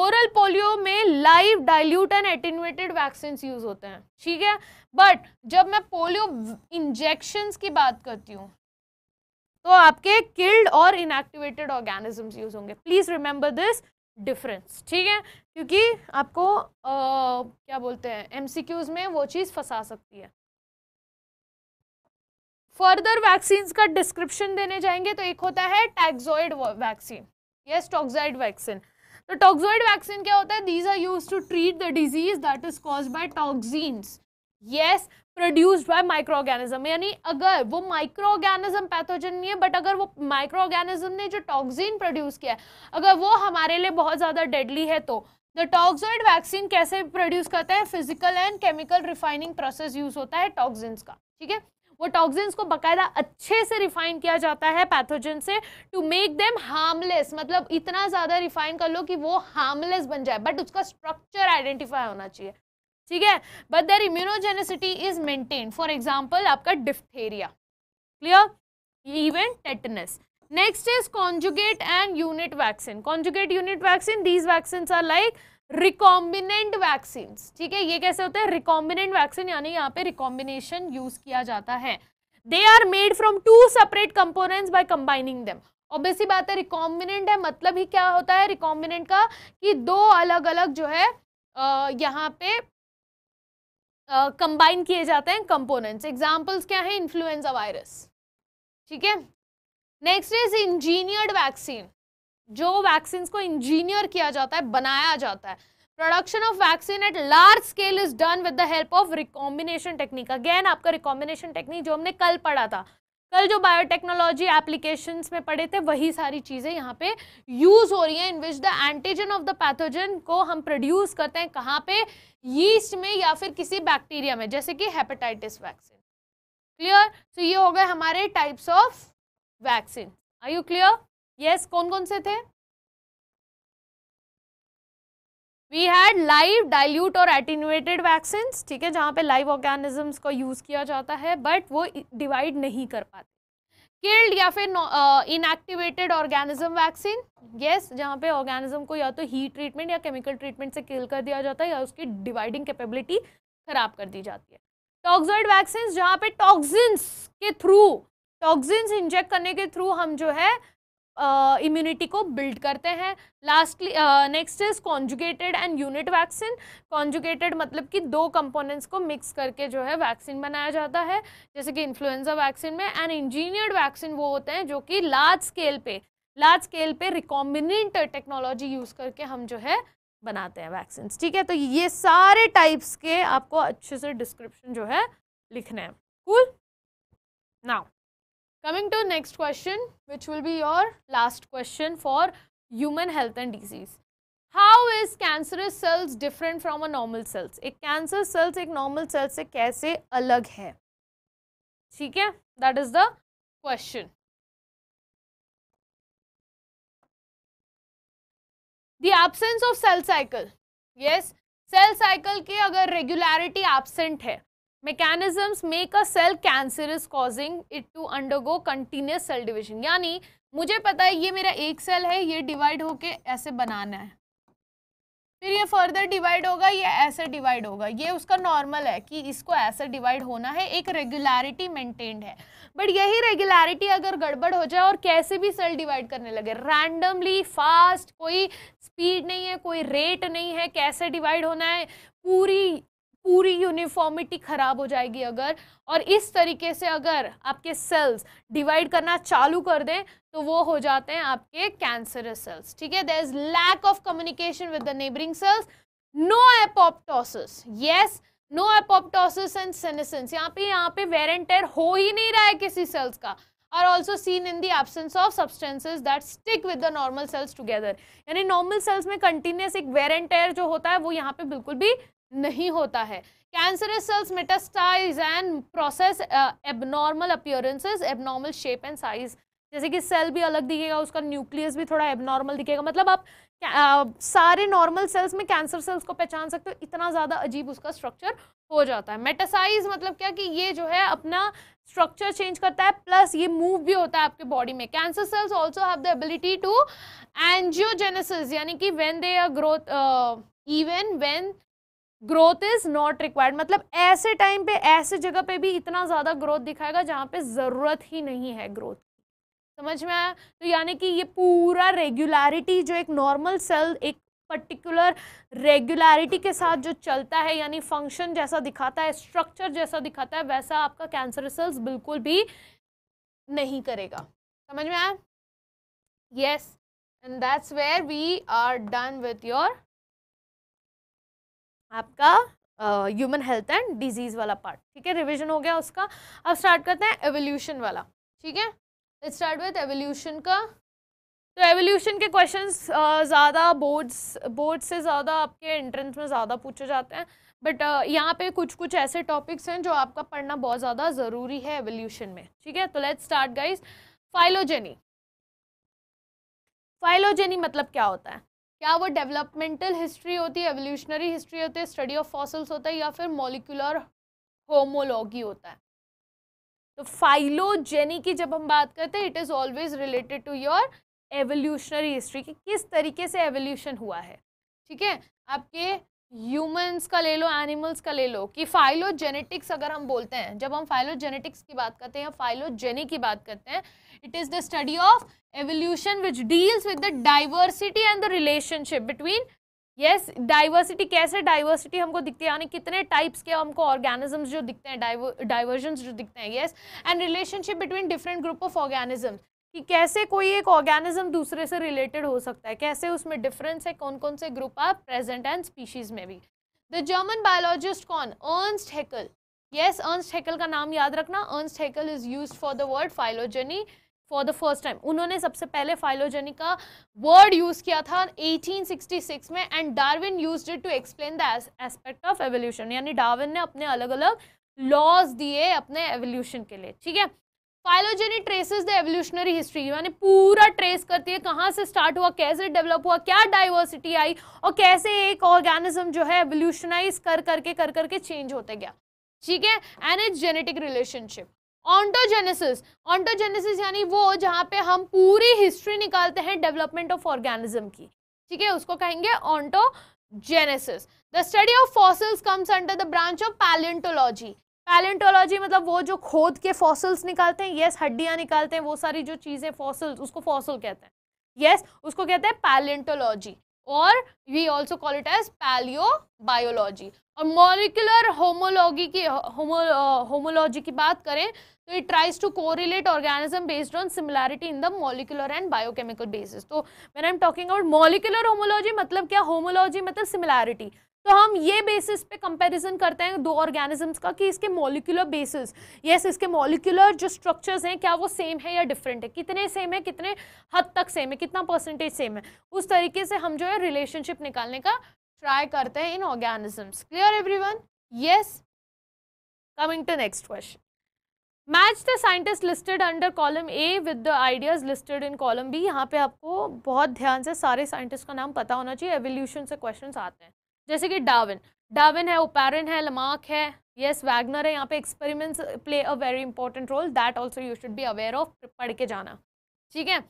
ओरल पोलियो में live dilute and attenuated vaccine use होते हैं ठीक है बट जब मैं पोलियो इंजेक्शन की बात करती हूँ तो आपके किल्ड और इनएक्टिवेटेड ऑर्गेनिज्म यूज होंगे प्लीज रिमेंबर दिस डिफरेंस ठीक है क्योंकि आपको आ, क्या बोलते हैं एमसीक्यूज में वो चीज़ फंसा सकती है फर्दर वैक्सीन का डिस्क्रिप्शन देने जाएंगे तो एक होता है toxoid vaccine yes toxoid vaccine तो टॉक्सोइड वैक्सीन क्या होता है these are use to treat the disease that is cause by toxins yes produced by microorganism यानी अगर वो माइक्रो ऑर्गेनिज्म पैथोजन नहीं है बट अगर वो माइक्रो ऑर्गेनिज्म ने जो टॉक्सिन प्रोड्यूस किया है अगर वो हमारे लिए बहुत ज़्यादा डेडली है तो द टॉक्सोइड वैक्सीन कैसे प्रोड्यूस करते हैं physical and chemical refining process use होता है टॉक्सिन्स का ठीक है वो टॉक्सिन्स को बकायदा अच्छे से रिफाइन किया जाता है पैथोजन से टू मेक देम हार्मलेस मतलब इतना ज़्यादा रिफाइन कर लो कि वो हार्मलेस बन जाए बट उसका स्ट्रक्चर आइडेंटिफाई होना चाहिए ठीक है but their immunogenicity is maintain for example आपका diphtheria clear even tetanus next is conjugate and unit vaccine conjugate unit vaccine these vaccine are like recombinant vaccine ठीक है ये कैसे होते हैं रिकॉम्बिनेंट वैक्सीन यानी यहाँ पे रिकॉम्बिनेशन यूज किया जाता है they are made from two separate components by combining them obviously बात है रिकॉम्बिनेंट है मतलब ही क्या होता है रिकॉम्बिनेंट का कि दो अलग अलग जो है यहाँ पे कंबाइन किए जाते हैं कंपोनेंट्स एग्जाम्पल्स क्या है इन्फ्लुएंजा वायरस ठीक है नेक्स्ट इज इंजीनियर्ड वैक्सीन जो वैक्सीन को इंजीनियर किया जाता है बनाया जाता है production of vaccine at large scale is done with the help of recombination technique again आपका रिकॉम्बिनेशन टेक्निक जो हमने कल पढ़ा था कल जो बायोटेक्नोलॉजी एप्लीकेशंस में पढ़े थे वही सारी चीज़ें यहाँ पे यूज़ हो रही हैं in which the antigen of the pathogen को हम प्रोड्यूस करते हैं कहाँ पे यीस्ट में या फिर किसी बैक्टीरिया में जैसे कि हेपेटाइटिस वैक्सीन क्लियर सो ये हो गए हमारे types of vaccine are you clear yes कौन कौन से थे वी हैड लाइव डाइल्यूट और एटीन्यूएटेड वैक्सीन ठीक है जहाँ पे लाइव ऑर्गेनिजम्स को यूज़ किया जाता है बट वो डिवाइड नहीं कर पाते किल्ड या फिर इनएक्टिवेटेड ऑर्गेनिज्म वैक्सीन यस जहाँ पे ऑर्गेनिज्म को या तो हीट ट्रीटमेंट या केमिकल ट्रीटमेंट से किल कर दिया जाता है या उसकी डिवाइडिंग कैपेबिलिटी खराब कर दी जाती है टॉक्सॉइड वैक्सीन जहाँ पे टॉक्सिन्स के थ्रू टॉक्सिन्स इंजेक्ट करने के थ्रू हम जो है इम्यूनिटी को बिल्ड करते हैं lastly next is conjugated and unit vaccine conjugated मतलब कि दो कंपोनेंट्स को मिक्स करके जो है वैक्सीन बनाया जाता है जैसे कि इन्फ्लुएंजा वैक्सीन में एंड इंजीनियर्ड वैक्सीन वो होते हैं जो कि लार्ज स्केल पे लार्ज स्केल पे रिकॉम्बिनेंट टेक्नोलॉजी यूज़ करके हम जो है बनाते हैं वैक्सीन ठीक है तो ये सारे टाइप्स के आपको अच्छे से डिस्क्रिप्शन जो है लिखना है cool now Coming to next question, which will be your last question for human health and disease. How is cancerous cells different from a normal cells? A cancer cells a normal cells se kaise alag hai? ठीक है? That is the question. The absence of cell cycle. Yes, cell cycle की अगर regularity absent है, mechanisms make a cell cancer is causing it to undergo continuous cell division यानी मुझे पता है ये मेरा एक सेल है ये डिवाइड होके ऐसे बनाना है फिर ये फर्दर डिवाइड होगा ये ऐसे डिवाइड होगा ये उसका नॉर्मल है कि इसको ऐसे डिवाइड होना है एक रेगुलरिटी मेंटेन्ड है बट यही रेगुलरिटी अगर गड़बड़ हो जाए और कैसे भी सेल डिवाइड करने लगे रैंडमली फास्ट कोई स्पीड नहीं है कोई रेट नहीं है कैसे डिवाइड होना है पूरी पूरी यूनिफॉर्मिटी खराब हो जाएगी अगर और इस तरीके से अगर आपके सेल्स डिवाइड करना चालू कर दें तो वो हो जाते हैं आपके कैंसर सेल्स ठीक है there is lack of communication with the neighbouring cells no apoptosis yes no apoptosis and senescence यहाँ पे यहाँ पे वेर हो ही नहीं रहा है किसी सेल्स का are also seen in the absence of substances that stick with the normal cells together यानी नॉर्मल सेल्स में कंटिन्यूस एक वेर जो होता है वो यहाँ पे बिल्कुल भी नहीं होता है cancer cells metastasize and process abnormal appearances abnormal shape and size जैसे कि सेल भी अलग दिखेगा उसका न्यूक्लियस भी थोड़ा एबनॉर्मल दिखेगा मतलब आप आ, uh, सारे नॉर्मल सेल्स में कैंसर सेल्स को पहचान सकते हो इतना ज़्यादा अजीब उसका स्ट्रक्चर हो जाता है मेटासाइज मतलब क्या कि ये जो है अपना स्ट्रक्चर चेंज करता है प्लस ये मूव भी होता है आपके बॉडी में cancer cells also have the ability to angiogenesis यानी कि when they are growth even when growth is not required मतलब ऐसे टाइम पे ऐसे जगह पे भी इतना ज़्यादा ग्रोथ दिखाएगा जहाँ पे ज़रूरत ही नहीं है ग्रोथ की समझ में आया तो यानी कि ये पूरा रेगुलरिटी जो एक नॉर्मल सेल एक पर्टिकुलर रेगुलरिटी के साथ जो चलता है यानी फंक्शन जैसा दिखाता है स्ट्रक्चर जैसा दिखाता है वैसा आपका कैंसर सेल्स बिल्कुल भी नहीं करेगा समझ में आया yes and that's where we are done with your आपका ह्यूमन हेल्थ एंड डिजीज़ वाला पार्ट ठीक है रिविजन हो गया उसका अब स्टार्ट करते हैं एवोल्यूशन वाला ठीक है स्टार्ट विथ एवोल्यूशन का तो एवोल्यूशन के क्वेश्चंस ज़्यादा बोर्ड्स बोर्ड से ज़्यादा आपके एंट्रेंस में ज़्यादा पूछे जाते हैं बट यहाँ पे कुछ कुछ ऐसे टॉपिक्स हैं जो आपका पढ़ना बहुत ज़्यादा ज़रूरी है एवोल्यूशन में ठीक है तो let's start guys phylogeny phylogeny मतलब क्या होता है क्या वो डेवलपमेंटल हिस्ट्री होती है एवोल्यूशनरी हिस्ट्री होती है स्टडी ऑफ फॉसल्स होता है या फिर मोलिकुलर होमोलॉगी होता है तो फाइलोजेनी की जब हम बात करते हैं it is always related to your evolutionary history कि किस तरीके से एवोल्यूशन हुआ है ठीक है आपके ह्यूमंस का ले लो एनिमल्स का ले लो कि फाइलोजेनेटिक्स अगर हम बोलते हैं जब हम फाइलोजेनेटिक्स की बात करते हैं या फाइलोजेनी की बात करते हैं it is the study of evolution which deals with the diversity and the relationship between yes diversity कैसे डाइवर्सिटी हमको दिखती है यानी कितने टाइप्स के हमको ऑर्गेनिजम्स जो दिखते हैं डाइवर्जन जो दिखते हैं yes and relationship between different group of organisms कि कैसे कोई एक ऑर्गेनिज्म दूसरे से रिलेटेड हो सकता है कैसे उसमें डिफरेंस है कौन कौन से ग्रुप आप प्रेजेंट एंड स्पीशीज में भी द जर्मन बायोलॉजिस्ट कौन Ernst Haeckel yes Ernst Haeckel का नाम याद रखना Ernst Haeckel is use for the word phylogeny for the first time उन्होंने सबसे पहले फाइलोजेनी का वर्ड यूज़ किया था 1866 में and Darwin use it to explain the aspect of evolution यानी डार्विन ने अपने अलग अलग लॉज दिए अपने एवोल्यूशन के लिए ठीक है phylogeny traces the evolutionary history यानी पूरा ट्रेस करती है कहाँ से स्टार्ट हुआ कैसे डेवलप हुआ क्या डाइवर्सिटी आई और कैसे एक ऑर्गेनिज्म जो है एवोल्यूशनाइज कर करके कर करके चेंज होते गया ठीक है and it's genetic relationship ontogenesis ontogenesis यानी वो जहाँ पे हम पूरी हिस्ट्री निकालते हैं डेवलपमेंट ऑफ ऑर्गेनिज्म की ठीक है उसको कहेंगे ontogenesis the study of fossils comes under the branch of palaeontology palaeontology मतलब वो जो खोद के फॉसल्स निकालते हैं यस हड्डियाँ निकालते हैं वो सारी जो चीज़ें फॉसल्स उसको फॉसल कहते हैं यस उसको कहते हैं पैलेंटोलॉजी और we also call it as palaeo biology और मॉलिकुलर होमोलॉजी की होमोलॉजी uh, की बात करें तो it tries to correlate organism based on similarity in the molecular and biochemical basis तो man I am talking about molecular homology मतलब क्या homology मतलब सिमिलैरिटी तो हम ये बेसिस पे कंपैरिजन करते हैं दो ऑर्गेनिजम्स का कि इसके मॉलिकुलर बेसिस यस इसके मॉलिकुलर जो स्ट्रक्चर्स हैं क्या वो सेम है या डिफरेंट है कितने सेम है कितने हद तक सेम है कितना परसेंटेज सेम है उस तरीके से हम जो है रिलेशनशिप निकालने का ट्राई करते हैं इन organisms clear everyone yes coming to next question match the scientist listed under column A with the ideas listed in column B यहाँ पे आपको बहुत ध्यान से सारे साइंटिस्ट का नाम पता होना चाहिए एवोल्यूशन से क्वेश्चन आते हैं जैसे कि डाविन डाविन है ओपेरन है लमार्क है यस वैगनर है यहाँ पे experiments play a very important role that also you should be aware of पढ़ के जाना ठीक है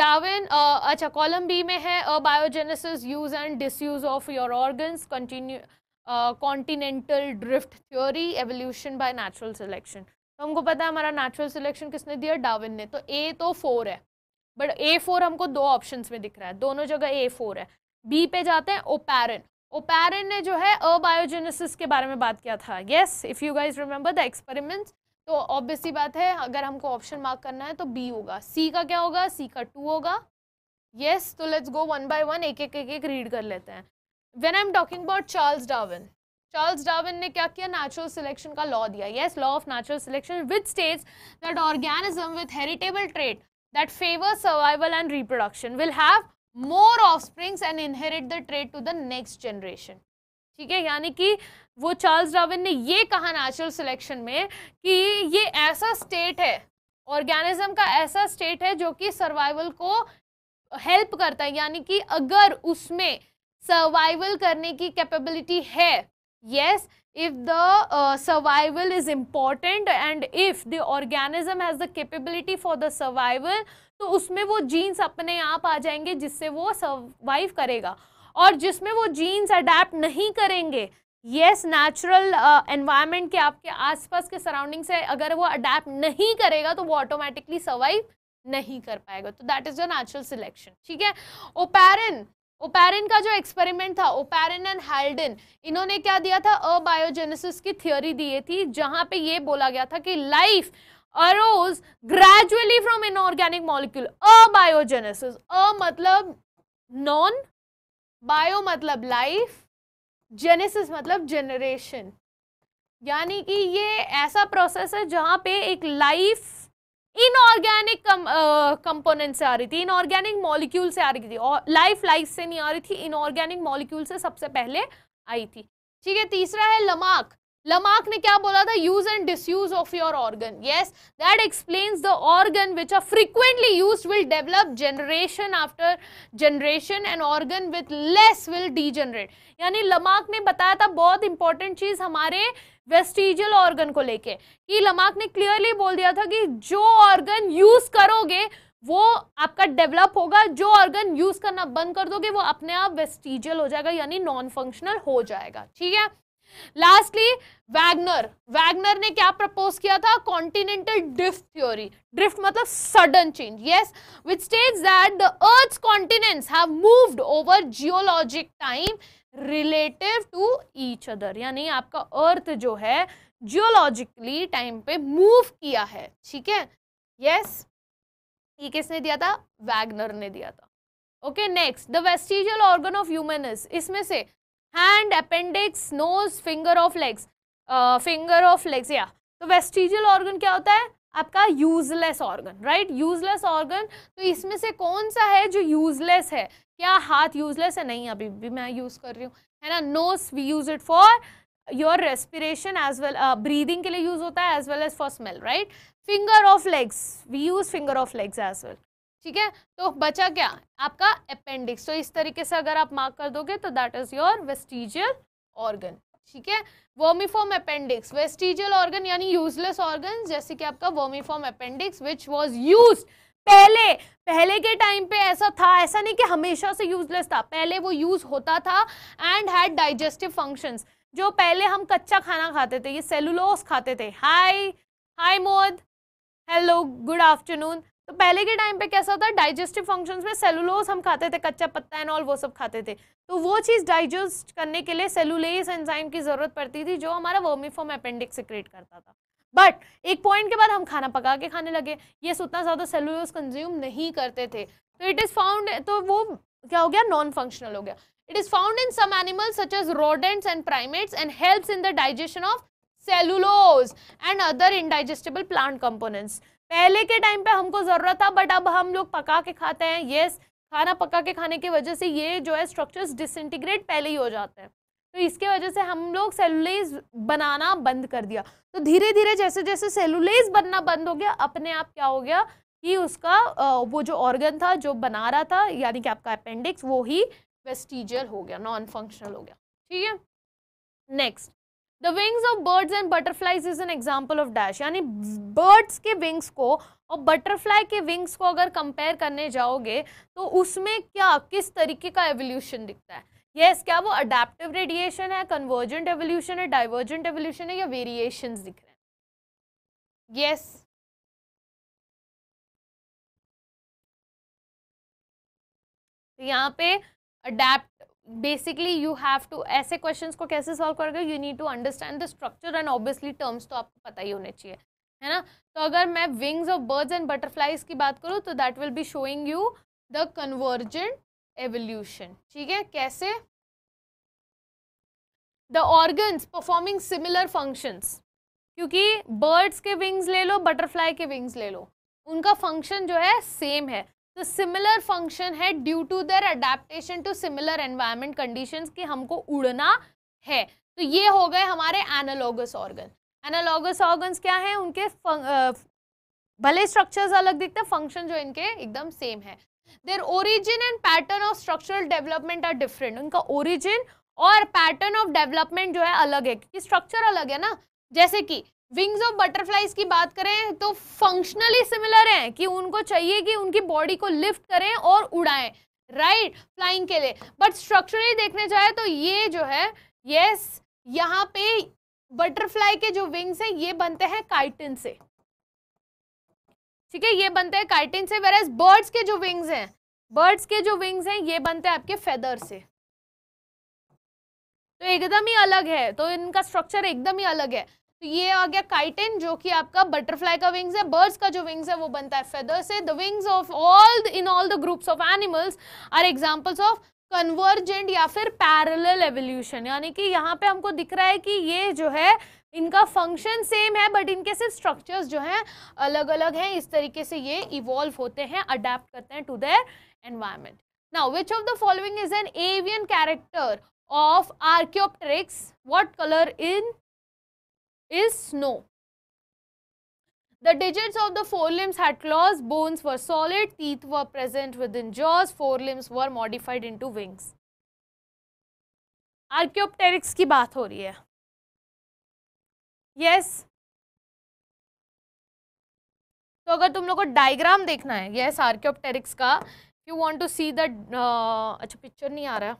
डाविन अच्छा कॉलम बी में है biogenesis use and disuse of your organs continue continental drift theory evolution by natural selection तो हमको पता है हमारा नेचुरल सिलेक्शन किसने दिया डाविन ने तो ए तो फोर है बट ए फोर हमको दो ऑप्शंस में दिख रहा है दोनों जगह ए फोर है बी पे जाते हैं ओपेरन ओपेरिन ने जो है अबायोजेनेसिस के बारे में बात किया था yes if you guys remember the experiment तो ऑब्वियसली बात है अगर हमको ऑप्शन मार्क करना है तो बी होगा सी का क्या होगा सी का टू होगा येस तो let's go one by one एक एक एक एक रीड कर लेते हैं when I am talking about Charles Darwin Charles Darwin ने क्या किया नेचुरल सिलेक्शन का लॉ दिया yes law of natural selection with states that organism with heritable trait that favour survival and reproduction will have more offsprings and inherit the trait to the next generation ठीक है यानी कि वो Charles Darwin ने ये कहा natural selection में कि ये ऐसा स्टेट है ऑर्गेनिज्म का ऐसा स्टेट है जो कि सर्वाइवल को हेल्प करता है यानी कि अगर उसमें सर्वाइवल करने की कैपेबिलिटी है yes if the survival is important and if the organism has the capability for the survival तो उसमें वो जीन्स अपने आप आ जाएंगे जिससे वो सर्वाइव करेगा और जिसमें वो जीन्स अडेप्ट नहीं करेंगे येस नेचुरल एनवायरमेंट के आपके आसपास के सराउंडिंग से अगर वो अडेप्ट नहीं करेगा तो वो ऑटोमेटिकली सर्वाइव नहीं कर पाएगा तो that is the natural selection ठीक है ओपेरन ओपेरन का जो एक्सपेरिमेंट था ओपेरन एंड हेल्डन इन्होंने क्या दिया था अबायोजेनेसिस की थियोरी दी थी जहाँ पे ये बोला गया था कि life arose gradually from inorganic molecule abiogenesis a मतलब non bio मतलब life genesis मतलब generation यानी कि ये ऐसा प्रोसेस है जहां पे एक लाइफ इनऑर्गेनिक कंपोनेंट से आ रही थी इनऑर्गेनिक मॉलिक्यूल से आ रही थी और लाइफ लाइफ से नहीं आ रही थी इनऑर्गेनिक मॉलिक्यूल से सबसे पहले आई थी ठीक है तीसरा है लमाक लमार्क ने क्या बोला था use and disuse of your organ yes that explains the organ which are frequently use will develop generation after generation and organ with less will degenerate यानी लमार्क ने बताया था बहुत इंपॉर्टेंट चीज हमारे वेस्टिजियल ऑर्गन को लेके कि लमार्क ने क्लियरली बोल दिया था कि जो ऑर्गन यूज करोगे वो आपका डेवलप होगा जो ऑर्गन यूज करना बंद कर दोगे वो अपने आप वेस्टिजियल हो जाएगा यानी नॉन फंक्शनल हो जाएगा ठीक है लास्टली वैगनर वैगनर ने क्या प्रपोज किया था कॉन्टिनेंटल ड्रिफ्ट थ्योरी ड्रिफ्ट मतलब sudden change yes which states that the earth continents have moved over geologic time relative to each other यानी आपका अर्थ जो है जियोलॉजिकली टाइम पे मूव किया है ठीक है यस ये किसने दिया था वैगनर ने दिया था okay next the vestigial organ of human इसमें से hand appendix nose finger of legs finger of legs या तो वेस्टिजियल ऑर्गन क्या होता है आपका useless organ right useless organ तो इसमें से कौन सा है जो यूजलेस है क्या हाथ यूजलेस है नहीं अभी भी मैं यूज़ कर रही हूँ है ना nose we use it for your respiration as well breathing के लिए यूज होता है as well as for smell right finger of legs we use finger of legs as well ठीक है तो बचा क्या आपका अपेंडिक्स तो इस तरीके से अगर आप मार्क कर दोगे तो that is your vestigial organ ठीक है वर्मीफॉर्म अपेंडिक्स वेस्टिजियल ऑर्गन यानी यूजलेस ऑर्गन जैसे कि आपका vermiform appendix which was use पहले पहले के टाइम पे ऐसा था ऐसा नहीं कि हमेशा से यूजलेस था पहले वो यूज होता था एंड हैड डाइजेस्टिव फंक्शंस जो पहले हम कच्चा खाना खाते थे ये सेलुलोस खाते थे हाय हाय मोद हेलो गुड आफ्टरनून तो पहले के टाइम पे कैसा था डाइजेस्टिव फंक्शंस में सेलुलोज हम खाते थे कच्चा पत्ता एंड ऑल वो सब खाते थे तो वो चीज़ डाइजेस्ट करने के लिए सेलुलेस एंजाइम की ज़रूरत पड़ती थी जो हमारा वर्मीफॉर्म अपेंडिक्स सिक्रेट करता था बट एक पॉइंट के बाद हम खाना पका के खाने लगे ये उतना ज़्यादा सेलुलोज कंज्यूम नहीं करते थे तो इट इज़ फाउंड तो वो क्या हो गया नॉन फंक्शनल हो गया it is found in some animals such as rodents and primates and helps in the digestion of cellulose and other indigestible plant components पहले के टाइम पे हमको ज़रूरत था बट अब हम लोग पका के खाते हैं येस खाना पका के खाने की वजह से ये जो है स्ट्रक्चर्स डिसइंटीग्रेट पहले ही हो जाते हैं तो इसके वजह से हम लोग सेलुलेज बनाना बंद कर दिया तो धीरे धीरे जैसे जैसे सेलुलेज बनना बंद हो गया अपने आप क्या हो गया कि उसका वो जो ऑर्गन था जो बना रहा था यानी कि आपका अपेंडिक्स वो ही वेस्टिजियल हो गया नॉन फंक्शनल हो गया ठीक है next the wings of birds and butterflies is an example of dash यानी बर्ड्स के विंग्स को और बटरफ्लाई के विंग्स को अगर कंपेयर करने जाओगे तो उसमें क्या किस तरीके का एवोल्यूशन दिखता है यस yes, क्या वो अडेप्टिव रेडिएशन है कन्वर्जेंट एवोल्यूशन है डाइवर्जेंट एवोल्यूशन है या वेरिएशन दिख रहे हैं यस yes. तो यहाँ पे adapt basically you have to ऐसे क्वेश्चन को कैसे सॉल्व करोगे you need to understand the structure and obviously terms तो आपको पता ही होने चाहिए है ना तो अगर मैं wings of birds and butterflies की बात करूँ तो that will be showing you the convergent evolution ठीक है कैसे the organs performing similar functions क्योंकि बर्ड्स के विंग्स ले लो बटरफ्लाई के विंग्स ले लो उनका फंक्शन जो है सेम है तो सिमिलर फंक्शन है due to their adaptation to similar environment condition की हमको उड़ना है तो ये हो गए हमारे एनालॉगस ऑर्गन एनालॉगस ऑर्गन क्या हैं उनके भले स्ट्रक्चर्स अलग दिखते हैं फंक्शन जो इनके एकदम सेम है their origin and pattern of structural development are different उनका ओरिजिन और पैटर्न ऑफ डेवलपमेंट जो है अलग है क्योंकि स्ट्रक्चर अलग है ना जैसे कि विंग्स ऑफ बटरफ्लाइज की बात करें तो फंक्शनली सिमिलर हैं कि उनको चाहिए कि उनकी बॉडी को लिफ्ट करें और उड़ाएं राइट right? फ्लाइंग के लिए बट स्ट्रक्चरली देखने जाए तो ये जो है यस yes, यहाँ पे बटरफ्लाई के जो विंग्स हैं ये बनते हैं काइटिन से ठीक है ये बनते हैं काइटिन से वेरस बर्ड्स के जो विंग्स हैं बर्ड्स के जो विंग्स हैं ये बनते हैं आपके फेदर से तो एकदम ही अलग है तो इनका स्ट्रक्चर एकदम ही अलग है तो ये आ गया काइटिन जो कि आपका बटरफ्लाई का विंग्स है बर्ड्स का जो विंग्स है वो बनता है फेदर से the wings of all in all the groups of animals are examples of convergent या फिर पैरेलल एवोल्यूशन यानी कि यहाँ पे हमको दिख रहा है कि ये जो है इनका फंक्शन सेम है बट इनके सिर्फ स्ट्रक्चर्स जो हैं अलग अलग हैं इस तरीके से ये इवॉल्व होते हैं अडेप्ट करते हैं to their environment now which of the following is an avian character of Archaeopteryx what colour in is snow. The digits of the forelimbs had claws, bones were solid, teeth were present within jaws, forelimbs were modified into wings. archaeopteryx ki baat ho rahi hai yes. तो अगर तुम लोग को diagram देखना है yes Archaeopteryx का you want to see the अच्छा picture नहीं आ रहा है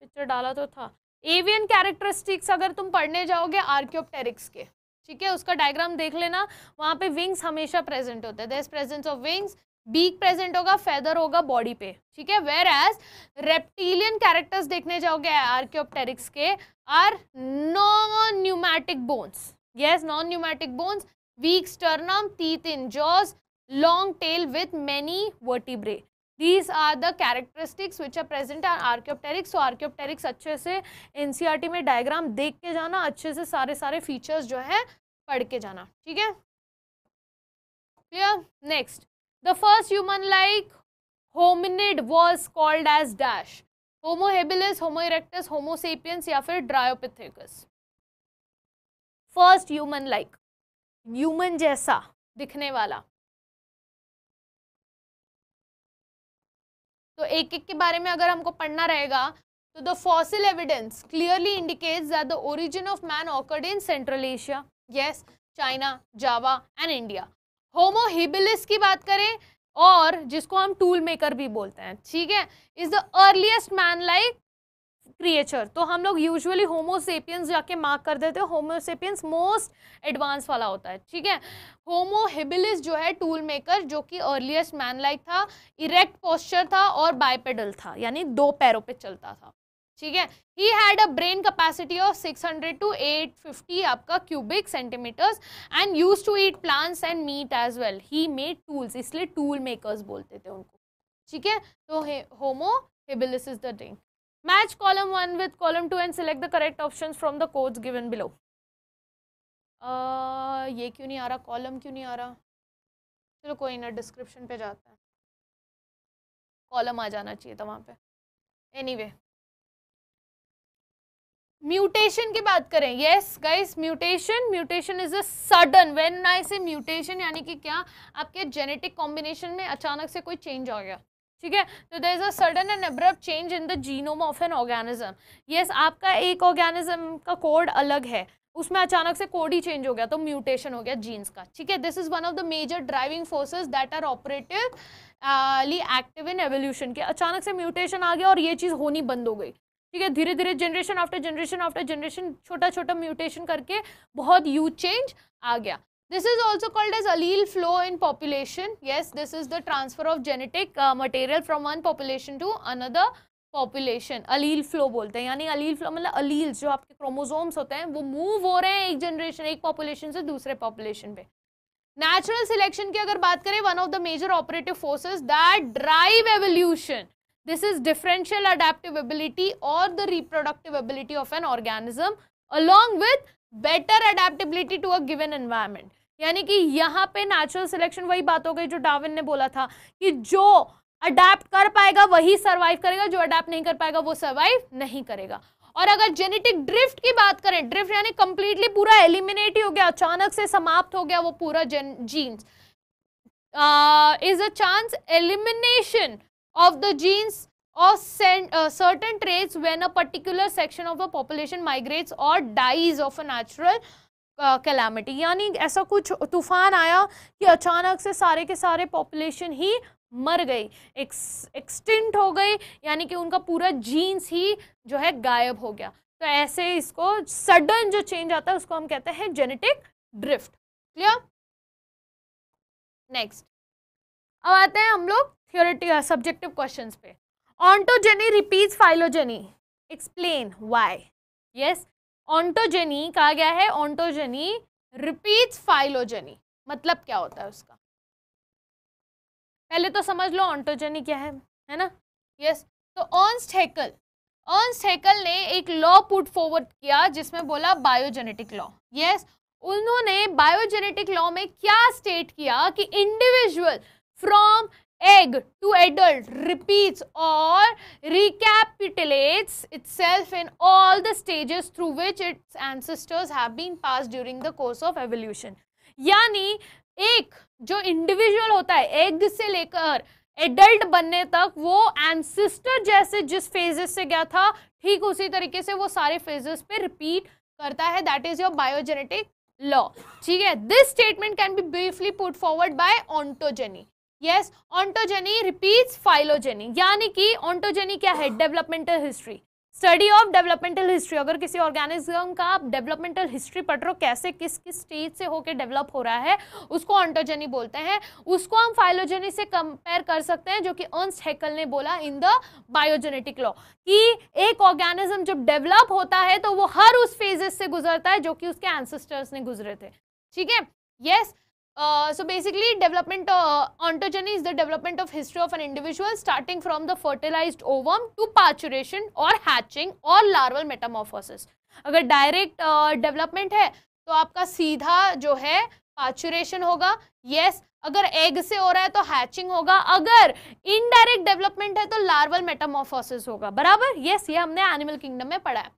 पिक्चर डाला तो था एवियन कैरेक्टरिस्टिक्स अगर तुम पढ़ने जाओगे आर्क्योपटेरिक्स के ठीक है उसका डायग्राम देख लेना वहाँ पे विंग्स हमेशा प्रेजेंट होते हैं their presence of wings beak present होगा फेदर होगा बॉडी पे ठीक है वेर एज रेप्टीलियन कैरेक्टर्स देखने जाओगे आर्क्योपटेरिक्स के are non pneumatic bones yes non pneumatic bones weak sternum teeth in jaws long tail with many vertebrae these are the characteristics which are present in archaeopteryx so archaeopteryx अच्छे से NCERT e में diagram देख के जाना अच्छे से सारे सारे फीचर्स जो है पढ़ के जाना ठीक है clear next the first human like hominid was called as dash Homo habilis Homo erectus Homo sapiens या फिर Dryopithecus first human like human जैसा दिखने वाला तो एक एक के बारे में अगर हमको पढ़ना रहेगा तो the fossil evidence clearly indicates that the origin of man occurred in central Asia yes China Java and India homo habilis की बात करें और जिसको हम टूल मेकर भी बोलते हैं ठीक है is the earliest man like creature तो हम लोग यूजुअली होमोसेपियंस जाके मार्क कर देते हैं होमोसेपियंस मोस्ट एडवांस वाला होता है ठीक है होमोहेबिलिस जो है टूल मेकर जो कि अर्लीस्ट मैन लाइक था इरेक्ट पोस्चर था और बायपेडल था यानी दो पैरों पे चलता था ठीक है he had a brain capacity of 600 to 850 आपका cubic centimetres and use to eat plants and meat as well he made tools इसलिए टूल मेकर्स बोलते थे उनको ठीक है तो homo habilis is the drink match column one with column two and select the correct options from the codes given below. Uh, ये क्यों नहीं आ रहा कॉलम क्यों नहीं आ रहा चलो कोई ना डिस्क्रिप्शन पे जाता है कॉलम आ जाना चाहिए था वहाँ पे एनी वे म्यूटेशन की बात करें yes guys mutation mutation is a sudden when I say mutation यानी कि क्या आपके जेनेटिक कॉम्बिनेशन में अचानक से कोई चेंज आ गया ठीक है तो there is a sudden and abrupt change in the genome of an organism yes आपका एक ऑर्गेनिज्म का कोड अलग है उसमें अचानक से कोड ही चेंज हो गया तो म्यूटेशन हो गया जीन्स का ठीक है this is one of the major driving forces that are operatively active in evolution के अचानक से म्यूटेशन आ गया और ये चीज़ होनी बंद हो गई ठीक है धीरे धीरे generation after generation after generation छोटा छोटा म्यूटेशन करके बहुत यूथ चेंज आ गया This is also called as allele flow in population. Yes, this is the transfer of genetic uh, material from one population to another population. Allele flow bolte hain. Yani allele flow means alleles, jo aapke chromosomes hote hain, wo move ho rahe hain ek generation, ek population se dusre population pe. Natural selection ki agar baat kare, one of the major operative forces that drive evolution. This is differential adaptability or the reproductive ability of an organism along with better adaptability to a given environment यानी कि यहाँ पे natural selection वही बात हो गई जो Darwin ने बोला था कि जो अडेप्ट कर पाएगा वही सर्वाइव करेगा जो अडेप्ट नहीं कर पाएगा वो सर्वाइव नहीं करेगा और अगर जेनेटिक ड्रिफ्ट की बात करें ड्रिफ्ट यानी कंप्लीटली पूरा एलिमिनेट ही हो गया अचानक से समाप्त हो गया वो पूरा genes is a chance elimination of the genes or uh, certain traits when a particular section of a population migrates or dies of a natural calamity uh, यानी ऐसा कुछ तूफान आया कि अचानक से सारे के सारे पॉपुलेशन ही मर गई एक्सटिंट हो गई यानी कि उनका पूरा जीन्स ही जो है गायब हो गया तो ऐसे इसको सडन जो चेंज आता है उसको हम कहते हैं जेनेटिक ड्रिफ्ट क्लियर नेक्स्ट अब आते हैं हम लोग थियोरेटिक सब्जेक्टिव क्वेश्चंस पे ontogeny repeat phylogeny explain why yes ontogeny कहा गया है ऑन्टोजेनी रिपीट फाइलोजेनी मतलब क्या होता है उसका पहले तो समझ लो ऑन्टोजेनी क्या है है ना यस yes. तो ऑन्स्ट हेकल ऑन्स्ट हेकल ने एक लॉ पुट फॉरवर्ड किया जिसमें बोला बायोजेनेटिक लॉ यस उन्होंने बायोजेनेटिक लॉ में क्या स्टेट किया कि individual from egg to adult repeats or recapitulates itself in all the stages through which its ancestors have been passed during the course of evolution yani ek jo individual hota hai egg se lekar adult बनने तक वो ancestor जैसे जिस phases से गया था ठीक उसी तरीके से वो सारे फेजेस पे रिपीट करता है that is your biogenetic law ठीक है this statement can be briefly put forward by ontogeny yes ontogeny repeats phylogeny यानी कि ऑन्टोजेनी क्या है developmental history study of developmental history अगर किसी ऑर्गेनिज्म का आप डेवलपमेंटल हिस्ट्री पढ़ रहे हो कैसे किस किस स्टेज से होकर डेवलप हो रहा है उसको ऑन्टोजेनी बोलते हैं उसको हम फाइलोजेनी से कंपेयर कर सकते हैं जो कि अर्नस्ट हैकल ने बोला इन द बायोजेनेटिक लॉ कि एक ऑर्गेनिज्म जब डेवलप होता है तो वो हर उस फेजेस से गुजरता है जो कि उसके एंसेस्टर्स ने गुजरे थे ठीक है yes yes, so basically development ontogeny is the development of history of an individual starting from the fertilise ovum to maturation और हैचिंग और लार्वल मेटामोफोसिस अगर डायरेक्ट डेवलपमेंट uh, है तो आपका सीधा जो है पाचुरेशन होगा यस yes, अगर एग से हो रहा है तो हैचिंग होगा अगर इनडायरेक्ट डेवलपमेंट है तो लार्वल मेटामोफोसिस होगा बराबर येस yes, ये हमने एनिमल किंगडम में पढ़ा है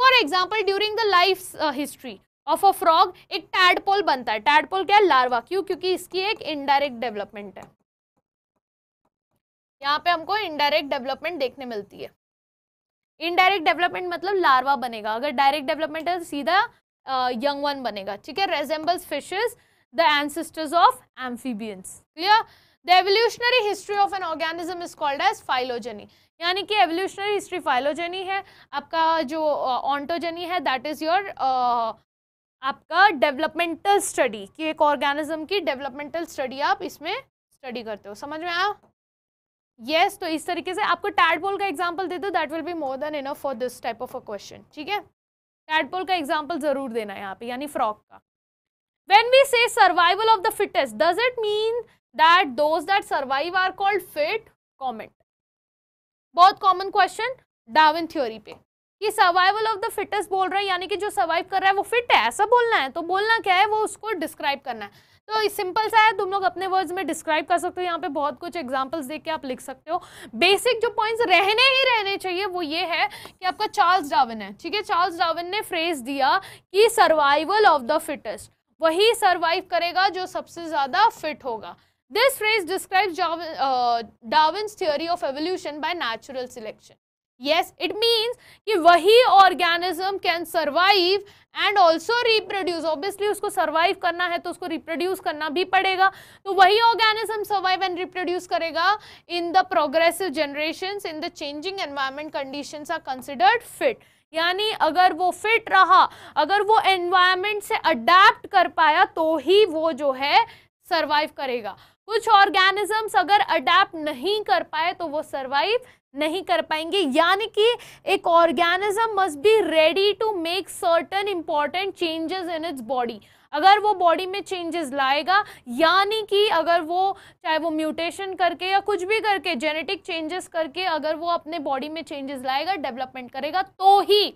for example during the life history of a frog एक टैडपोल बनता है टैडपोल क्या है लार्वा क्यों क्योंकि इसकी एक इनडायरेक्ट डेवलपमेंट है यहाँ पे हमको इनडायरेक्ट डेवलपमेंट देखने मिलती है इनडायरेक्ट डेवलपमेंट मतलब लार्वा बनेगा अगर डायरेक्ट डेवलपमेंट है तो सीधा यंग वन बनेगा ठीक है resembles fishes the ancestors of amphibians clear the evolutionary history of an organism is called as phylogeny यानी कि एवोल्यूशनरी हिस्ट्री फाइलोजनी है आपका जो uh, है दैट इज योर आपका डेवलपमेंटल स्टडी कि एक ऑर्गेनिज्म की डेवलपमेंटल स्टडी आप इसमें स्टडी करते हो समझ में आया यस yes, तो इस तरीके से आपको टैडपोल का एग्जाम्पल दे दो that will be more than enough for this type of a question ठीक है टैडपोल का एग्जाम्पल जरूर देना है यहाँ पे यानी फ्रॉक का when we say survival of the fittest does it mean that those that survive are called fit comment बहुत कॉमन क्वेश्चन डाविन थ्योरी पे ये सर्वाइवल ऑफ द फिटेस्ट बोल रहा है यानी कि जो सर्वाइव कर रहा है वो फिट है ऐसा बोलना है तो बोलना क्या है वो उसको डिस्क्राइब करना है तो सिंपल सा है तुम लोग अपने वर्ड्स में डिस्क्राइब कर सकते हो यहाँ पे बहुत कुछ एग्जांपल्स देख के आप लिख सकते हो बेसिक जो पॉइंट्स रहने ही रहने चाहिए वो ये है कि आपका चार्ल्स डाविन है ठीक है चार्ल्स डाविन ने फ्रेज दिया कि सर्वाइवल ऑफ द फिटेस्ट वही सर्वाइव करेगा जो सबसे ज़्यादा फिट होगा this phrase describe Darwin theory of evolution by natural selection yes it means कि वही organism can survive and also reproduce obviously उसको सर्वाइव करना है तो उसको रिप्रोड्यूस करना भी पड़ेगा तो वही ऑर्गेनिज्म सर्वाइव एंड रिप्रोड्यूस करेगा in the progressive generation in the changing environment condition are considered fit यानी अगर वो फिट रहा अगर वो एनवायरमेंट से अडेप्ट कर पाया तो ही वो जो है सर्वाइव करेगा कुछ ऑर्गेनिजम्स अगर अडेप्ट नहीं कर पाए तो वो सर्वाइव नहीं कर पाएंगे यानी कि एक organism must be ready to make certain important changes in its body अगर वो बॉडी में चेंजेस लाएगा यानी कि अगर वो चाहे वो म्यूटेशन करके या कुछ भी करके जेनेटिक चेंजेस करके अगर वो अपने बॉडी में चेंजेस लाएगा डेवलपमेंट करेगा तो ही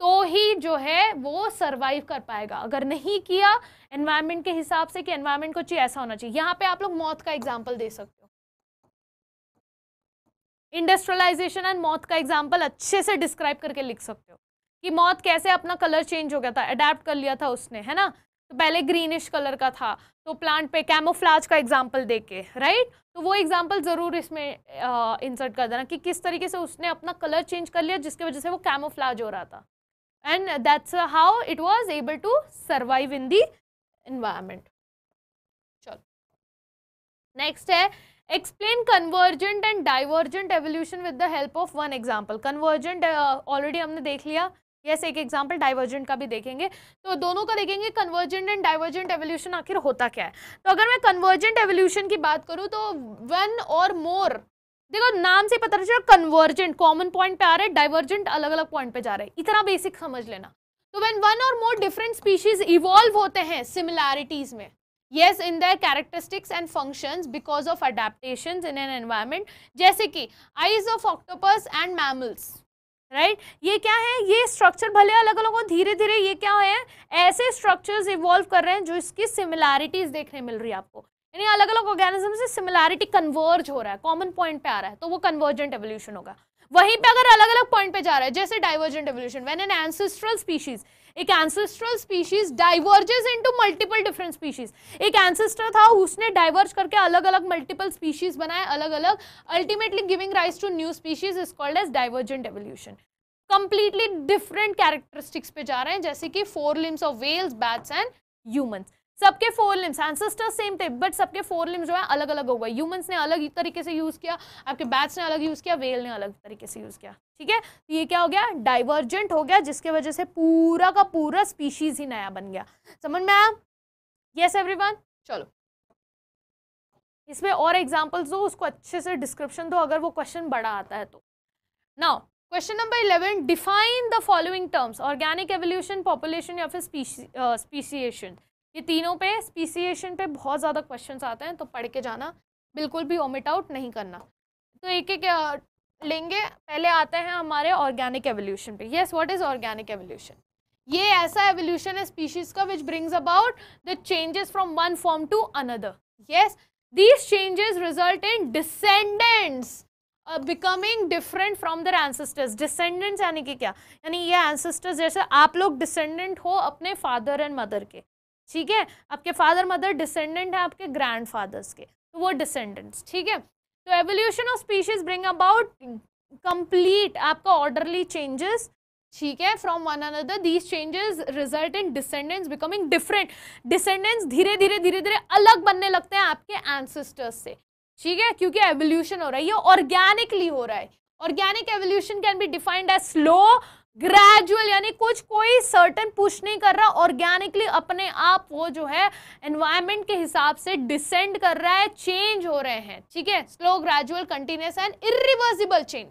तो ही जो है वो सरवाइव कर पाएगा अगर नहीं किया एनवायरमेंट के हिसाब से कि एनवायरमेंट को चाहिए ऐसा होना चाहिए यहाँ पे आप लोग मौत का एग्जाम्पल दे सकते हो इंडस्ट्रियलाइजेशन एंड मौत का एग्जाम्पल अच्छे से डिस्क्राइब करके लिख सकते हो कि मौत कैसे अपना कलर चेंज हो गया था अडेप्ट कर लिया था उसने है ना तो पहले ग्रीनिश कलर का था तो प्लांट पे कैमोफ्लाज का एग्जाम्पल दे के राइट तो वो एग्जाम्पल ज़रूर इसमें इंसर्ट कर देना कि किस तरीके से उसने अपना कलर चेंज कर लिया जिसकी वजह से वो कैमोफ्लाज हो रहा था and that's how it was able to survive in the environment चलो नेक्स्ट है explain convergent and divergent evolution with the help of one example convergent already हमने देख लिया यस yes, एक एग्जाम्पल डाइवर्जेंट का भी देखेंगे तो दोनों का देखेंगे कन्वर्जेंट एंड डाइवर्जेंट एवोल्यूशन आखिर होता क्या है तो अगर मैं कन्वर्जेंट एवोल्यूशन की बात करूँ तो वन और मोर देखो नाम से पता चल कन्वर्जेंट कॉमन पॉइंट पे आ रहे डाइवर्जेंट अलग अलग पॉइंट पे जा रहे हैं इतना बेसिक समझ लेना तो वेन वन और मोर डिफरेंट स्पीशीज इवॉल्व होते हैं सिमिलैरिटीज में yes in their characteristics and function because of adaptation in an environment जैसे कि eyes of octopus and mammals right right? ये क्या है ये स्ट्रक्चर भले अलग अलग हो धीरे धीरे ये क्या है ऐसे स्ट्रक्चर्स इवॉल्व कर रहे हैं जो इसकी सिमिलैरिटीज देखने मिल रही है आपको यानी अलग अलग ऑर्गेनिज्म से सिमिलैरिटी कन्वर्ज हो रहा है कॉमन पॉइंट पे आ रहा है तो वो कन्वर्जेंट एवोल्यूशन होगा वहीं पे अगर अलग अलग पॉइंट पे जा रहा है जैसे divergent evolution when an ancestral species एक ancestral species diverges into multiple different species एक एंसेस्टर था उसने डाइवर्ज करके अलग अलग मल्टीपल स्पीशीज बनाए अलग अलग ultimately giving rise to new species is called as divergent evolution completely different characteristics पे जा रहे हैं जैसे कि four limbs of whales bats and humans सबके four limbs ancestor same type but सबके फोर लिम्स जो है अलग अलग हो गए ह्यूमंस ने अलग तरीके से यूज़ किया आपके बैट्स ने अलग यूज़ किया वेल ने अलग तरीके से यूज़ किया ठीक है तो ये क्या हो गया डाइवर्जेंट हो गया जिसके वजह से पूरा का पूरा स्पीशीज़ ही नया बन गया समझ में आया यस एवरीवन चलो इसमें और एग्जाम्पल्स दो उसको अच्छे से डिस्क्रिप्शन दो अगर वो क्वेश्चन बड़ा आता है तो now question number eleven define the following terms organic evolution population या फिर स्पीशिएशन uh, ये तीनों पे स्पीसीएशन पे बहुत ज़्यादा क्वेश्चन आते हैं तो पढ़ के जाना बिल्कुल भी ओमिट आउट नहीं करना तो एक एक लेंगे पहले आते हैं हमारे ऑर्गेनिक एवोल्यूशन पे yes what is organic evolution ये ऐसा एवोल्यूशन है स्पीशीज़ का which brings about the changes from one form to another yes these changes result in descendants becoming different from their their descendants यानी कि क्या यानी ये ancestors जैसे आप लोग डिसेंडेंट हो अपने फादर एंड मदर के ठीक है आपके फादर मदर डिसेंडेंट हैं आपके ग्रैंड फादर्स के तो वो डिसेंडेंट्स ठीक है तो evolution of species bring about complete आपका ऑर्डरली चेंजेस ठीक है from one another these changes result in descendants becoming different descendants धीरे धीरे धीरे धीरे अलग बनने लगते हैं आपके एंसेस्टर्स से ठीक है क्योंकि एवोल्यूशन हो रहा है ये ऑर्गेनिकली हो रहा है organic evolution can be defined as slow gradual यानी कुछ कोई सर्टन पुश नहीं कर रहा ऑर्गेनिकली अपने आप वो जो है एनवायरमेंट के हिसाब से डिसेंड कर रहा है चेंज हो रहे हैं ठीक है slow gradual continuous and irreversible change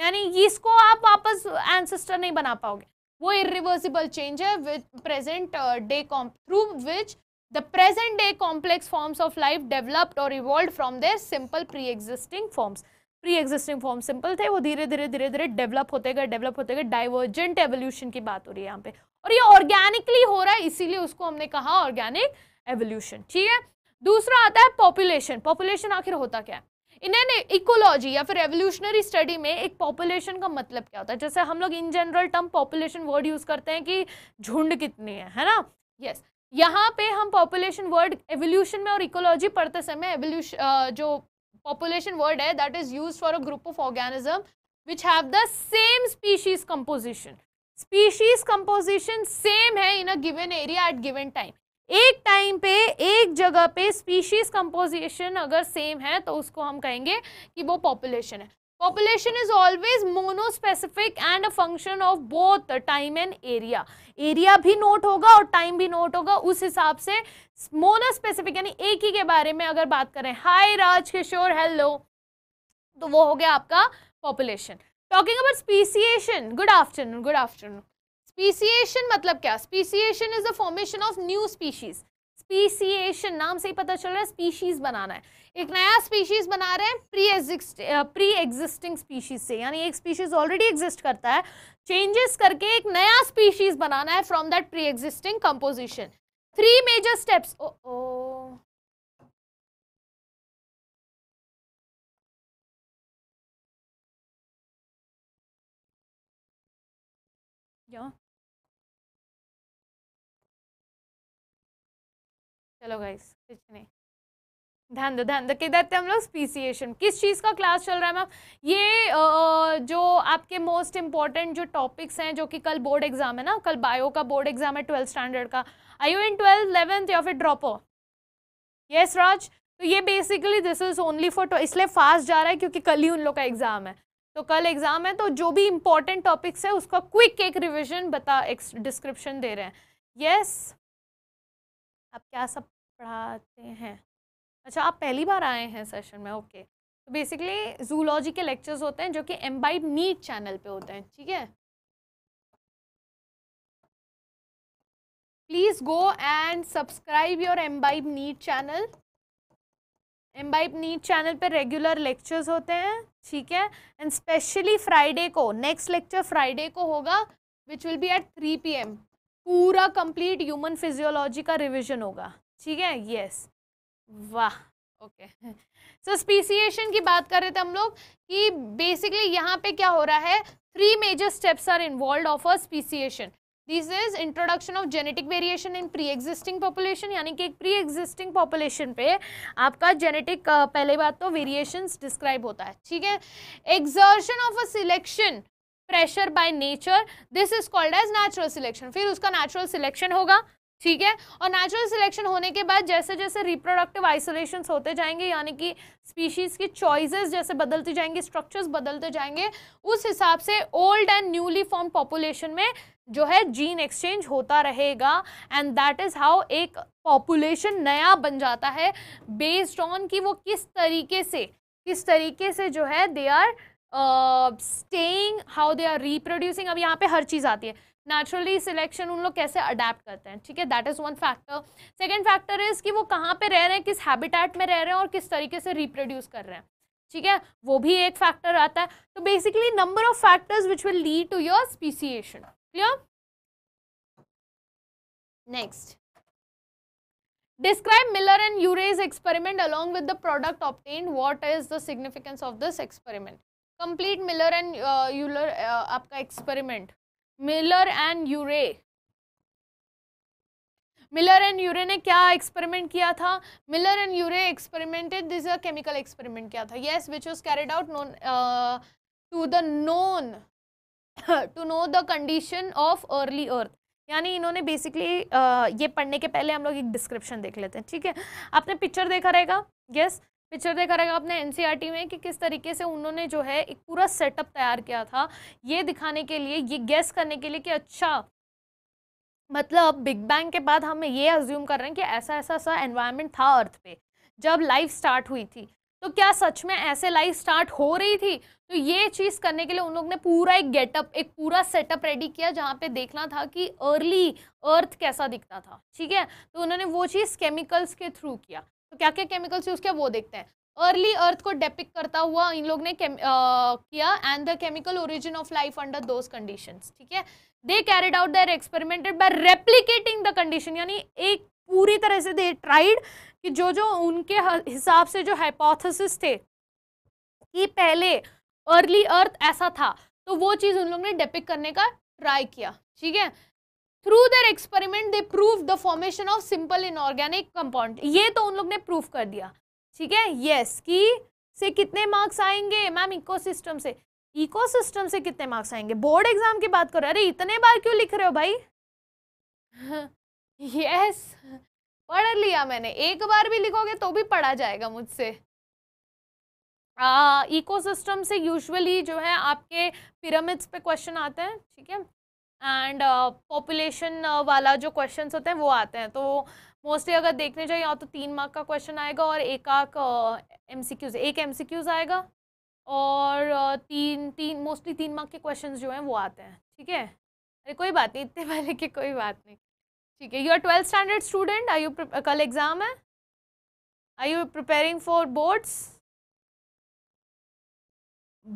यानी इसको आप वापस एंसेस्टर नहीं बना पाओगे वो इरिवर्सिबल चेंज है with present day comp through which the present day complex forms of life developed और evolve from their simple pre existing forms pre existing form simple थे वो धीरे धीरे धीरे धीरे डेवलप होते गए डेवलप होते गए डाइवर्जेंट एवोल्यूशन की बात हो रही है यहाँ पे और ये ऑर्गेनिकली हो रहा है इसीलिए उसको हमने कहा ऑर्गेनिक एवोल्यूशन ठीक है दूसरा आता है पॉपुलेशन पॉपुलेशन आखिर होता क्या है इन्हें इकोलॉजी या फिर एवोल्यूशनरी स्टडी में एक पॉपुलेशन का मतलब क्या होता है जैसे हम लोग in general term population word use करते हैं कि झुंड कितनी है है ना यस yes. यहाँ पे हम पॉपुलेशन वर्ड एवोल्यूशन में और इकोलॉजी पढ़ते समय एवोल्यूशन जो पॉपुलेशन वर्ड है that is use for a group of organism which have the same species composition species composition same है in a given area at given time एक time पे एक जगह पे स्पीशीज कंपोजिशन अगर सेम है तो उसको हम कहेंगे कि वो पॉपुलेशन है population is always monospecific and a function of both time and area area भी नोट होगा और टाइम भी नोट होगा उस हिसाब से मोनोस्पेसिफिक यानी एक ही के बारे में अगर बात करें हाय राज किशोर हेलो तो वो हो गया आपका population talking about speciation good afternoon good afternoon speciation मतलब क्या speciation is the formation of new species speciation नाम से ही पता चल रहा है स्पीशीज बनाना है एक नया स्पीशीज बना रहे हैं pre exist pre existing species से यानी एक स्पीशीज ऑलरेडी एग्जिस्ट करता है चेंजेस करके एक नया स्पीशीज बनाना है from that pre existing composition three major steps oh oh Yeah. चलो गाइस कुछ नहीं ध्यान दो ध्यान दो किधर थे हम लोग स्पीसीएशन किस चीज़ का क्लास चल रहा है मैम ये जो आपके मोस्ट इंपॉर्टेंट जो टॉपिक्स हैं जो कि कल बोर्ड एग्जाम है ना कल बायो का बोर्ड एग्जाम है ट्वेल्थ स्टैंडर्ड का I you in twelfth eleventh या फिर ड्रॉपो यस राज तो ये basically this is only for two इसलिए फास्ट जा रहा है क्योंकि कल ही उन लोग का एग्जाम है तो कल एग्जाम है तो जो भी इंपॉर्टेंट टॉपिक्स है उसका क्विक एक रिविजन बता डिस्क्रिप्शन दे रहे हैं यस yes. आप क्या सब पढ़ाते हैं अच्छा आप पहली बार आए हैं सेशन में ओके तो बेसिकली जूलॉजी के लेक्चर्स होते हैं जो कि एम्बाइब नीट चैनल पे होते हैं ठीक है please go and subscribe your Embibe NEET channel Embibe NEET channel पे रेगुलर लेक्चर्स होते हैं ठीक है एंड स्पेशली फ्राइडे को नेक्स्ट लेक्चर फ्राइडे को होगा which will be at three p m पूरा कंप्लीट ह्यूमन फिजियोलॉजी का रिविजन होगा ठीक है यस वाह ओके सो स्पीसीएशन की बात कर रहे थे हम लोग कि बेसिकली यहाँ पे क्या हो रहा है three major steps are involve of a speciation this is introduction of genetic variation in pre existing population यानी कि एक प्री एग्जिस्टिंग पॉपुलेशन पे आपका जेनेटिक पहले बात तो वेरिएशन डिस्क्राइब होता है ठीक है exertion of a selection pressure by nature this is called as natural selection फिर उसका नेचुरल सिलेक्शन होगा ठीक है और नेचुरल सिलेक्शन होने के बाद जैसे जैसे रिप्रोडक्टिव आइसोलेशन होते जाएंगे यानी कि स्पीशीज़ की चॉइसेस जैसे बदलती जाएंगे स्ट्रक्चर्स बदलते जाएंगे उस हिसाब से old and newly form population में जो है जीन एक्सचेंज होता रहेगा एंड दैट इज़ हाउ एक पॉपुलेशन नया बन जाता है बेस्ड ऑन कि वो किस तरीके से किस तरीके से जो है they are staying how they are reproducing अब यहाँ पे हर चीज़ आती है नेचुरली सिलेक्शन उन लोग कैसे अडेप्ट करते हैं ठीक है that is one factor second factor is कि वो कहाँ पे रह रहे हैं किस हैबिटेट में रह रहे हैं और किस तरीके से रिप्रोड्यूस कर रहे हैं ठीक है वो भी एक फैक्टर आता है तो basically number of factors which will lead to your speciation clear next describe Miller and Urey experiment along with the product obtained. What is the significance of this experiment complete Miller and Urey आपका experiment Miller and Urey Miller and Urey ने क्या experiment किया था Miller and Urey experimented this a chemical experiment किया था yes which was carried out known to the known to know the condition of early earth यानी इन्होंने basically uh, ये पढ़ने के पहले हम लोग एक डिस्क्रिप्शन देख लेते हैं ठीक है आपने पिक्चर देखा रहेगा यस yes? पिक्चर देखा रहेगा अपने एन में कि किस तरीके से उन्होंने जो है एक पूरा सेटअप तैयार किया था ये दिखाने के लिए ये गैस करने के लिए कि अच्छा मतलब बिग बैंग के बाद हम ये अज्यूम कर रहे हैं कि ऐसा ऐसा सा एनवायरनमेंट था अर्थ पे जब लाइफ स्टार्ट हुई थी तो क्या सच में ऐसे लाइफ स्टार्ट हो रही थी तो ये चीज़ करने के लिए उन लोग ने पूरा एक गेटअप एक पूरा सेटअप रेडी किया जहाँ पे देखना था कि अर्ली अर्थ कैसा दिखता था ठीक है तो उन्होंने वो चीज़ केमिकल्स के थ्रू किया तो क्या क्या केमिकल्स यूज़ किया वो देखते हैं अर्ली अर्थ को डेपिक करता हुआ इन लोग ने आ, किया and the chemical origin of life under those condition ठीक है they carried out their experimented by replicating the condition यानी एक पूरी तरह से दे ट्राइड कि जो जो उनके हिसाब से जो हाइपोथेसिस थे कि पहले अर्ली अर्थ ऐसा था तो वो चीज़ उन लोग ने डेपिक करने का ट्राई किया ठीक है through their experiment they prove the formation of simple inorganic compound ये तो उन लोग ने प्रूव कर दिया ठीक है यस yes, कि से कितने मार्क्स आएंगे मैम इकोसिस्टम से इकोसिस्टम से कितने मार्क्स आएंगे बोर्ड एग्जाम की बात करो अरे इतने बार क्यों लिख रहे हो भाई यस (laughs) yes, पढ़ लिया मैंने एक बार भी लिखोगे तो भी पढ़ा जाएगा मुझसे इकोसिस्टम से यूजुअली जो है आपके पिरामिड्स पे क्वेश्चन आते हैं ठीक है एंड पॉपुलेशन uh, uh, वाला जो क्वेश्चन होते हैं वो आते हैं तो मोस्टली अगर देखने जाए यहाँ तो तीन मार्क का क्वेश्चन आएगा और एक आक एम सी क्यूज एक एम सी क्यूज आएगा और uh, तीन तीन मोस्टली तीन मार्क के क्वेश्चन जो हैं वो आते हैं ठीक है अरे कोई बात नहीं इतने पहले की कोई बात नहीं ठीक है you are twelfth standard student I you कल एग्ज़ाम है I you preparing for boards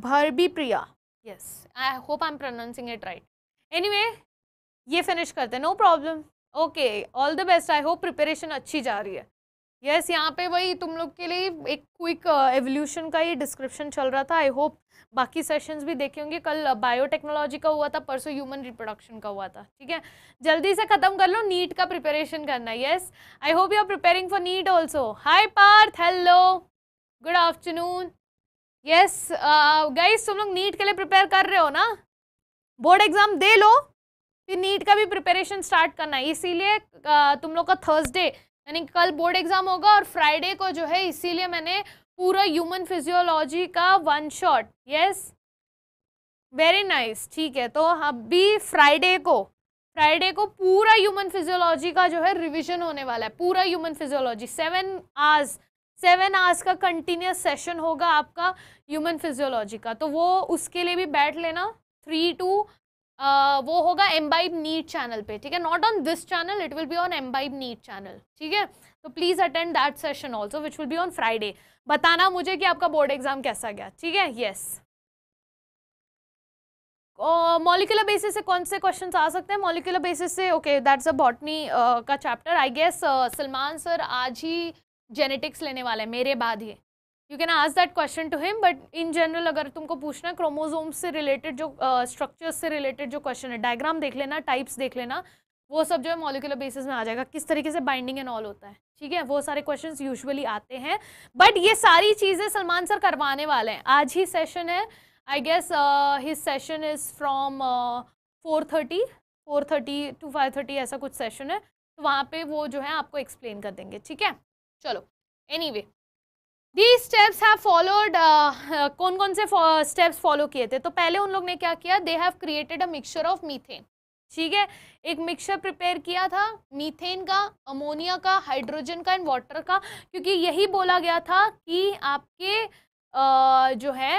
भरबी Priya yes I hope I am pronouncing it right any anyway, ये फिनिश करते हैं no problem okay all the best I hope preparation अच्छी जा रही है यस yes, यहाँ पे वही तुम लोग के लिए एक क्विक एवोल्यूशन uh, का ये डिस्क्रिप्शन चल रहा था आई होप बाकी सेशंस भी देखे होंगे कल बायोटेक्नोलॉजी uh, का हुआ था परसों ह्यूमन रिप्रोडक्शन का हुआ था ठीक है जल्दी से ख़त्म कर लो नीट का प्रिपरेशन करना yes I hope you are preparing for NEET also hi Parth hello good afternoon yes guys तुम लोग नीट के लिए प्रिपेयर कर रहे हो ना बोर्ड एग्जाम दे लो फिर नीट का भी प्रिपरेशन स्टार्ट करना है इसीलिए तुम लोग का थर्सडे यानी कल बोर्ड एग्जाम होगा और फ्राइडे को जो है इसीलिए मैंने पूरा ह्यूमन फिजियोलॉजी का one shot yes very nice ठीक है तो अभी फ्राइडे को फ्राइडे को पूरा ह्यूमन फिजियोलॉजी का जो है रिवीजन होने वाला है पूरा human physiology seven hours seven hours का कंटिन्यूस सेशन होगा आपका ह्यूमन फिजियोलॉजी का तो वो उसके लिए भी बैठ लेना थ्री टू वो होगा एम्बाइब नीट चैनल पे ठीक है not on this channel it will be on Embibe NEET channel ठीक है तो please attend that session also which will be on Friday बताना मुझे कि आपका बोर्ड एग्जाम कैसा गया ठीक है यस मॉलिकुलर बेसिस से कौन से क्वेश्चंस आ सकते हैं मॉलिकुलर बेसिस से ओके दैट्स अ बॉटनी का chapter I guess Salman sir आज ही जेनेटिक्स लेने वाले हैं मेरे बाद ही you can ask that question to him but in general अगर तुमको पूछना है क्रोमोजोम से रिलेटेड जो स्ट्रक्चर्स uh, से रिलेटेड जो क्वेश्चन है डायग्राम देख लेना टाइप्स देख लेना वो सब जो है मॉलिकुलर बेसिस में आ जाएगा किस तरीके से बाइंडिंग एंड ऑल होता है ठीक है वो सारे क्वेश्चन यूजुअली आते हैं बट ये सारी चीज़ें सलमान सर करवाने वाले हैं आज ही सेशन है I guess his session is from four thirty four thirty to five thirty ऐसा कुछ सेशन है तो वहाँ पे वो जो है आपको एक्सप्लेन कर देंगे ठीक है चलो any anyway, the steps have followed कौन कौन से स्टेप्स फॉलो किए थे तो पहले उन लोग ने क्या किया they have created a mixture of methane ठीक है एक मिक्सचर प्रिपेयर किया था मीथेन का अमोनिया का हाइड्रोजन का एंड वाटर का क्योंकि यही बोला गया था कि आपके आ, जो है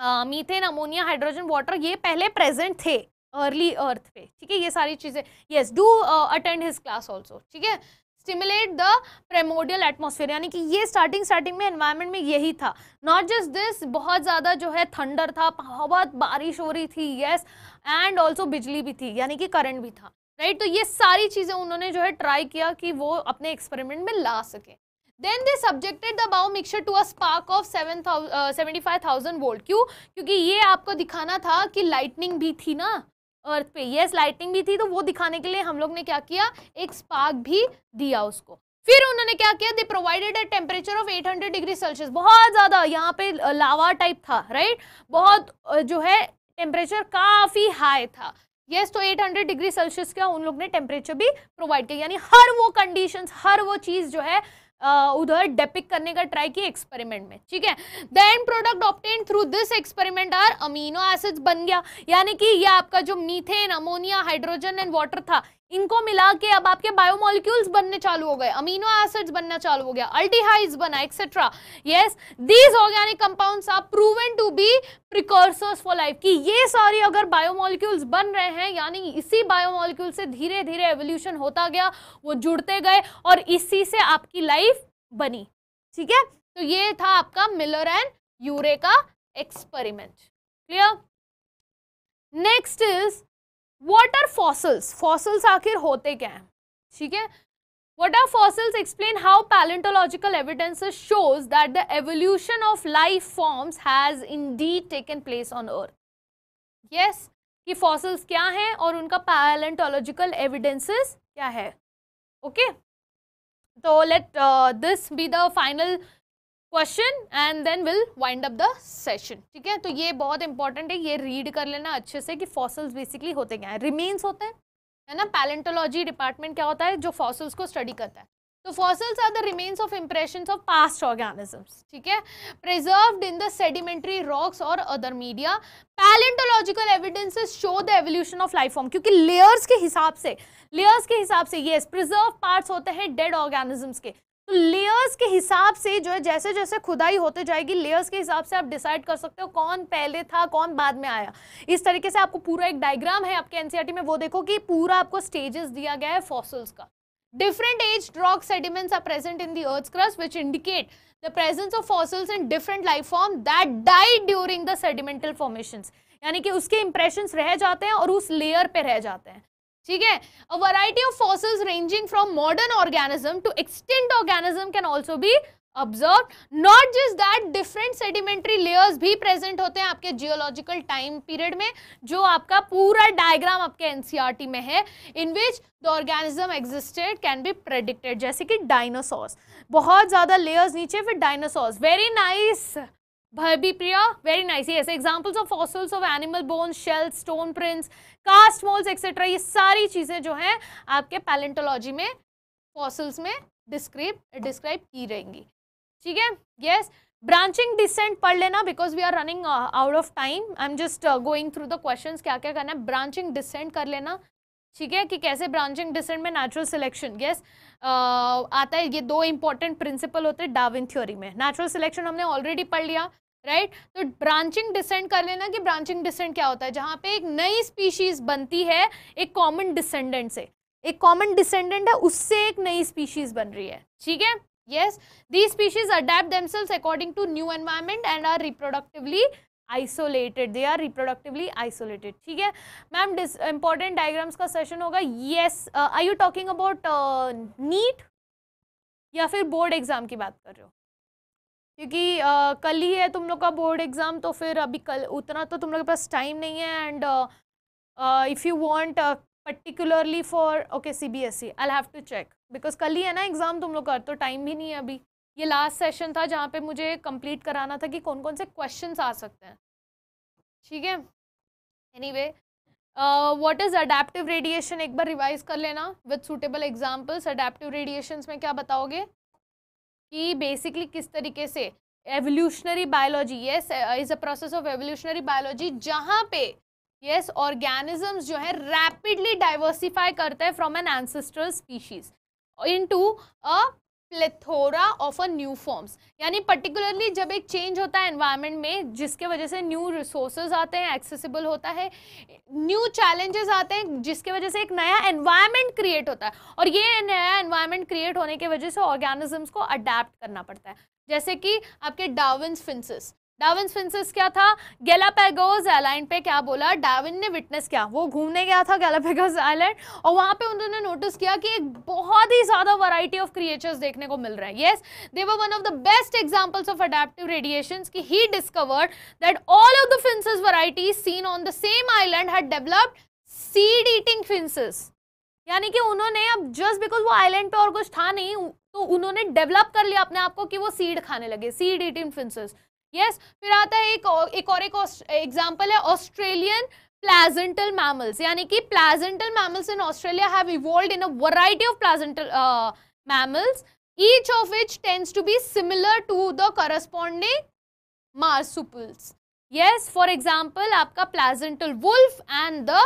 आ, मीथेन अमोनिया हाइड्रोजन वाटर ये पहले प्रेजेंट थे अर्ली अर्थ पे ठीक है ये सारी चीज़ें yes do attend his class also ठीक है स्टिमुलेट द प्रेमोडियल एटमोसफेयर यानी कि ये स्टार्टिंग स्टार्टिंग में एनवायरमेंट में यही था नॉट जस्ट दिस बहुत ज़्यादा जो है थंडर था बहुत बारिश हो रही थी येस एंड ऑल्सो बिजली भी थी यानी कि करंट भी था राइट right? तो ये सारी चीज़ें उन्होंने जो है ट्राई किया कि वो अपने एक्सपेरिमेंट में ला सके देन दे सब्जेक्टेड द बाओ mixture to a spark of seven seventy five thousand volt क्यों क्योंकि ये आपको दिखाना था कि लाइटनिंग भी थी ना अर्थ पे यस लाइटिंग भी थी तो वो दिखाने के लिए हम लोग ने क्या किया एक स्पार्क भी दिया उसको फिर उन्होंने क्या किया they provided a temperature of 800 degree Celsius बहुत ज़्यादा यहाँ पे लावा टाइप था राइट बहुत जो है टेम्परेचर काफ़ी हाई था यस yes, तो 800 डिग्री सेल्सियस का उन लोग ने टेम्परेचर भी प्रोवाइड किया यानी हर वो कंडीशंस हर वो चीज़ जो है उधर डेपिक करने का ट्राई किया एक्सपेरिमेंट में ठीक है end product obtain through this experiment are amino acids बन गया यानी कि ये आपका जो methane ammonia hydrogen and water था इनको मिला के अब आपके बायोमोलिक्यूल्स बनने चालू हो गए अमीनो एसिड्स बनना चालू हो गया अल्टीहाइड्स बना etcetera yes these organic compounds are proven to be precursors for life कि ये सारी अगर बायोमोलिक्यूल्स बन रहे हैं यानी इसी बायोमोलिक्यूल से धीरे धीरे एवोल्यूशन होता गया वो जुड़ते गए और इसी से आपकी लाइफ बनी ठीक है तो ये था आपका मिलर एंड यूरे का experiment clear next is what are fossils fossils आखिर होते क्या हैं ठीक है what are fossils explain how paleontological evidence shows that the evolution of life forms has indeed taken place on earth yes कि fossils क्या हैं और उनका पैलेंटोलॉजिकल एविडेंसेस क्या है ओके okay? तो let this be the final question and then will wind up the session ठीक है तो ये बहुत इंपॉर्टेंट है ये रीड कर लेना अच्छे से कि फॉसल्स बेसिकली होते क्या हैं रिमेन्स होते हैं है ना पैलेंटोलॉजी डिपार्टमेंट क्या होता है जो फॉसल्स को स्टडी करता है तो fossils are the remains of impression of past organisms ठीक है preserve in the sedimentary rocks और other media paleontological evidence show the evolution of life form क्योंकि लेयर्स के हिसाब से लेयर्स के हिसाब से ये प्रिजर्व पार्ट होते हैं डेड ऑर्गेनिजम्स के तो लेयर्स के हिसाब से जो है जैसे जैसे खुदाई होते जाएगी लेयर्स के हिसाब से आप डिसाइड कर सकते हो कौन पहले था कौन बाद में आया इस तरीके से आपको पूरा एक डायग्राम है आपके एनसीआर e में वो देखो कि पूरा आपको स्टेजेस दिया गया है फॉसल्स का different age rock sediment are present in the earth crust which indicate the presence of fossils in different life form that died during the sedimental formation यानी कि उसके इंप्रेशन रह जाते हैं और उस लेयर पर रह जाते हैं ठीक है a variety of fossils ranging from modern organism to extent organism can also be observe not just that different sedimentary layers भी प्रेजेंट होते हैं आपके जियोलॉजिकल टाइम पीरियड में जो आपका पूरा डायग्राम आपके एनसीईआरटी e में है in which the organism existed can be predicted जैसे कि डायनासोर्स बहुत ज़्यादा लेयर्स नीचे फिर dinosaurs very nice nice. Priya very nice Yes, examples of fossils of animal bones shells stone prints cast moulds etcetera ये सारी चीज़ें जो हैं आपके पैलेंटोलॉजी में फॉसल्स में डिस्क्राइब डिस्क्राइब की रहेंगी ठीक है यस ब्रांचिंग डिसेंट पढ़ लेना because we are running out of time I am just going through the question क्या क्या करना है ब्रांचिंग डिसेंट कर लेना ठीक है कि कैसे ब्रांचिंग डिसेंट में नेचुरल सिलेक्शन यस आता है ये दो इंपॉर्टेंट प्रिंसिपल होते हैं डाविन थ्योरी में नेचुरल सिलेक्शन हमने ऑलरेडी पढ़ लिया राइट right? तो ब्रांचिंग डिसेंट कर लेना कि ब्रांचिंग डिसेंट क्या होता है जहाँ पे एक नई स्पीशीज बनती है एक कॉमन डिसेंडेंट से एक कॉमन डिसेंडेंट है उससे एक नई स्पीशीज बन रही है ठीक है yes the species adapt according to new environment and are reproductively isolated they are reproductively isolated ठीक है मैम डिस इंपॉर्टेंट डायग्राम्स का सेशन होगा yes I you talking about NEET या फिर बोर्ड एग्जाम की बात कर रहे हो क्योंकि uh, कल ही है तुम लोग का बोर्ड एग्ज़ाम तो फिर अभी कल उतना तो तुम लोग के पास टाइम नहीं है and if you want particularly for okay C B S E I have to check because कल ही है ना एग्ज़ाम तुम लोग का तो टाइम भी नहीं है अभी ये लास्ट सेशन था जहाँ पे मुझे कंप्लीट कराना था कि कौन कौन से क्वेश्चंस आ सकते हैं ठीक है anyway what is adaptive radiation एक बार रिवाइज कर लेना with suitable examples adaptive radiation में क्या बताओगे कि बेसिकली किस तरीके से evolutionary biology yes is a process of evolutionary biology जहाँ पे येस ऑर्गेनिजम्स जो है रैपिडली डाइवर्सिफाई करते हैं from an ancestral species in to a plethora of a new forms यानी पर्टिकुलरली जब एक चेंज होता है एनवायरनमेंट में जिसके वजह से न्यू रिसोर्सेज आते हैं एक्सेसिबल होता है न्यू चैलेंजेस आते हैं जिसके वजह से एक नया एनवायरनमेंट क्रिएट होता है और ये नया एनवायरनमेंट क्रिएट होने की वजह से ऑर्गेनिजम्स को अडेप्ट करना पड़ता है जैसे कि आपके डार्विन फिंसिस डाविन फिंसिस क्या था गैलापेगोज आइलैंड पे क्या बोला डाविन ने विटनेस किया वो घूमने गया था गैलापेगोज आइलैंड और वहाँ पे उन्होंने नोटिस किया कि एक बहुत ही ज़्यादा वैरायटी ऑफ क्रिएचर्स देखने को मिल रहा है yes they were one of the best examples of adaptive radiation की he discovered that all of the finches varieties seen on the same island had developed seed eating finches यानी कि उन्होंने अब जस्ट बिकॉज वो island पे और कुछ था नहीं तो उन्होंने डेवलप कर लिया अपने आप को कि वो सीड खाने लगे seed eating finches yes yes, फिर आता है एक एक और एक एग्जांपल है ऑस्ट्रेलियन प्लाजेंटल मैमल्स यानी कि placental mammals in Australia have evolve in a variety of placental mammals each of which tens to be similar to the corresponding marsupials yes for example, आपका placental wolf and the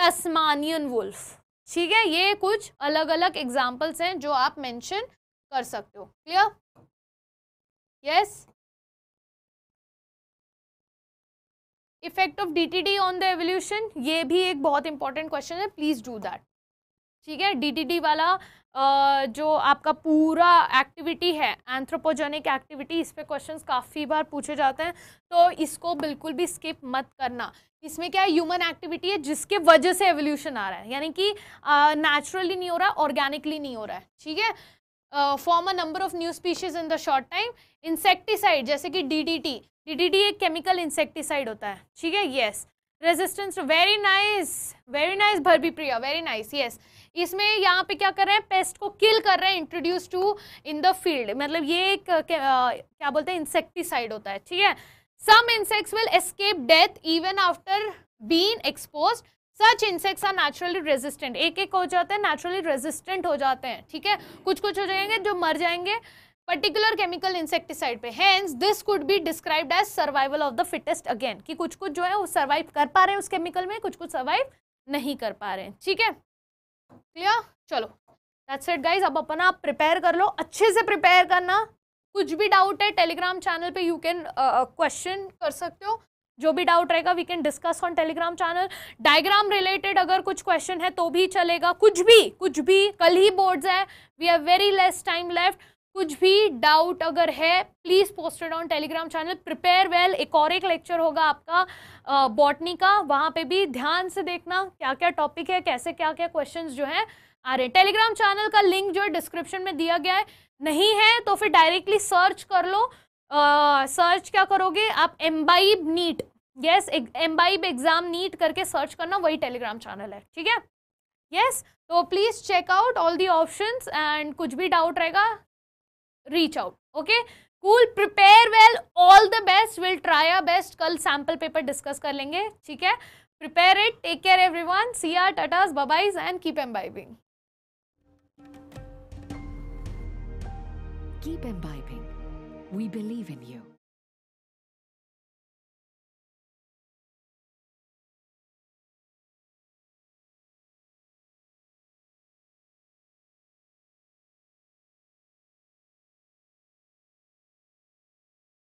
Tasmanian wolf ठीक है ये कुछ अलग अलग examples हैं जो आप मैंशन कर सकते हो clear yes yes? Effect of DTD on the evolution ये भी एक बहुत इंपॉर्टेंट क्वेश्चन है प्लीज़ डू दैट ठीक है डीटीडी वाला uh, जो आपका पूरा एक्टिविटी है एंथ्रोपोजेनिक एक्टिविटी इस पर क्वेश्चन काफ़ी बार पूछे जाते हैं तो इसको बिल्कुल भी स्किप मत करना इसमें क्या है ह्यूमन एक्टिविटी है जिसके वजह से एवोल्यूशन आ रहा है यानी कि नेचुरली नहीं हो रहा ऑर्गेनिकली नहीं हो रहा है ठीक है form a number of new species in the short time insecticide जैसे कि डीडीटी डीडीटी एक केमिकल इंसेक्टिसाइड होता है ठीक है yes resistance very nice very nice भरबी प्रिया वेरी नाइस यस इसमें यहाँ पे क्या कर रहे हैं पेस्ट को किल कर रहे हैं introduce to in the field मतलब ये एक क्या बोलते हैं इंसेक्टिसाइड होता है ठीक है some insects will escape death even after been expose such insects are naturally resistant एक एक हो जाते हैं नेचुरली रेजिस्टेंट हो जाते हैं ठीक है कुछ कुछ हो जाएंगे जो मर जाएंगे पर्टिकुलर केमिकल इंसेक्टिसाइड पे hence this could be described as survival of the fittest again कि कुछ कुछ जो है वो सर्वाइव कर पा रहे हैं उस केमिकल में कुछ कुछ सर्वाइव नहीं कर पा रहे हैं ठीक है क्लियर चलो दैट्स इट गाइज अब अपना आप प्रिपेयर कर लो अच्छे से प्रिपेयर करना कुछ भी डाउट है टेलीग्राम चैनल पे यू कैन क्वेश्चन कर सकते हो जो भी डाउट रहेगा we can discuss on Telegram channel diagram related अगर कुछ क्वेश्चन है तो भी चलेगा कुछ भी कुछ भी कल ही बोर्ड्स है we have very less time left कुछ भी डाउट अगर है please posted on Telegram channel prepare well एक और एक लेक्चर होगा आपका बॉटनी का वहाँ पे भी ध्यान से देखना क्या क्या टॉपिक है कैसे क्या क्या क्वेश्चन जो है आ रहे टेलीग्राम चैनल का लिंक जो है डिस्क्रिप्शन में दिया गया है नहीं है तो फिर डायरेक्टली सर्च कर लो सर्च क्या करोगे आप Embibe NEET yes Embibe exam NEET करके सर्च करना वही टेलीग्राम चैनल है ठीक है यस तो please check out all the options and कुछ भी डाउट रहेगा reach out okay cool prepare well all the best will try are best कल सैम्पल पेपर डिस्कस कर लेंगे ठीक है prepare it take care everyone see ya टाटाज बबाइज and keep Embibing keep We believe in you.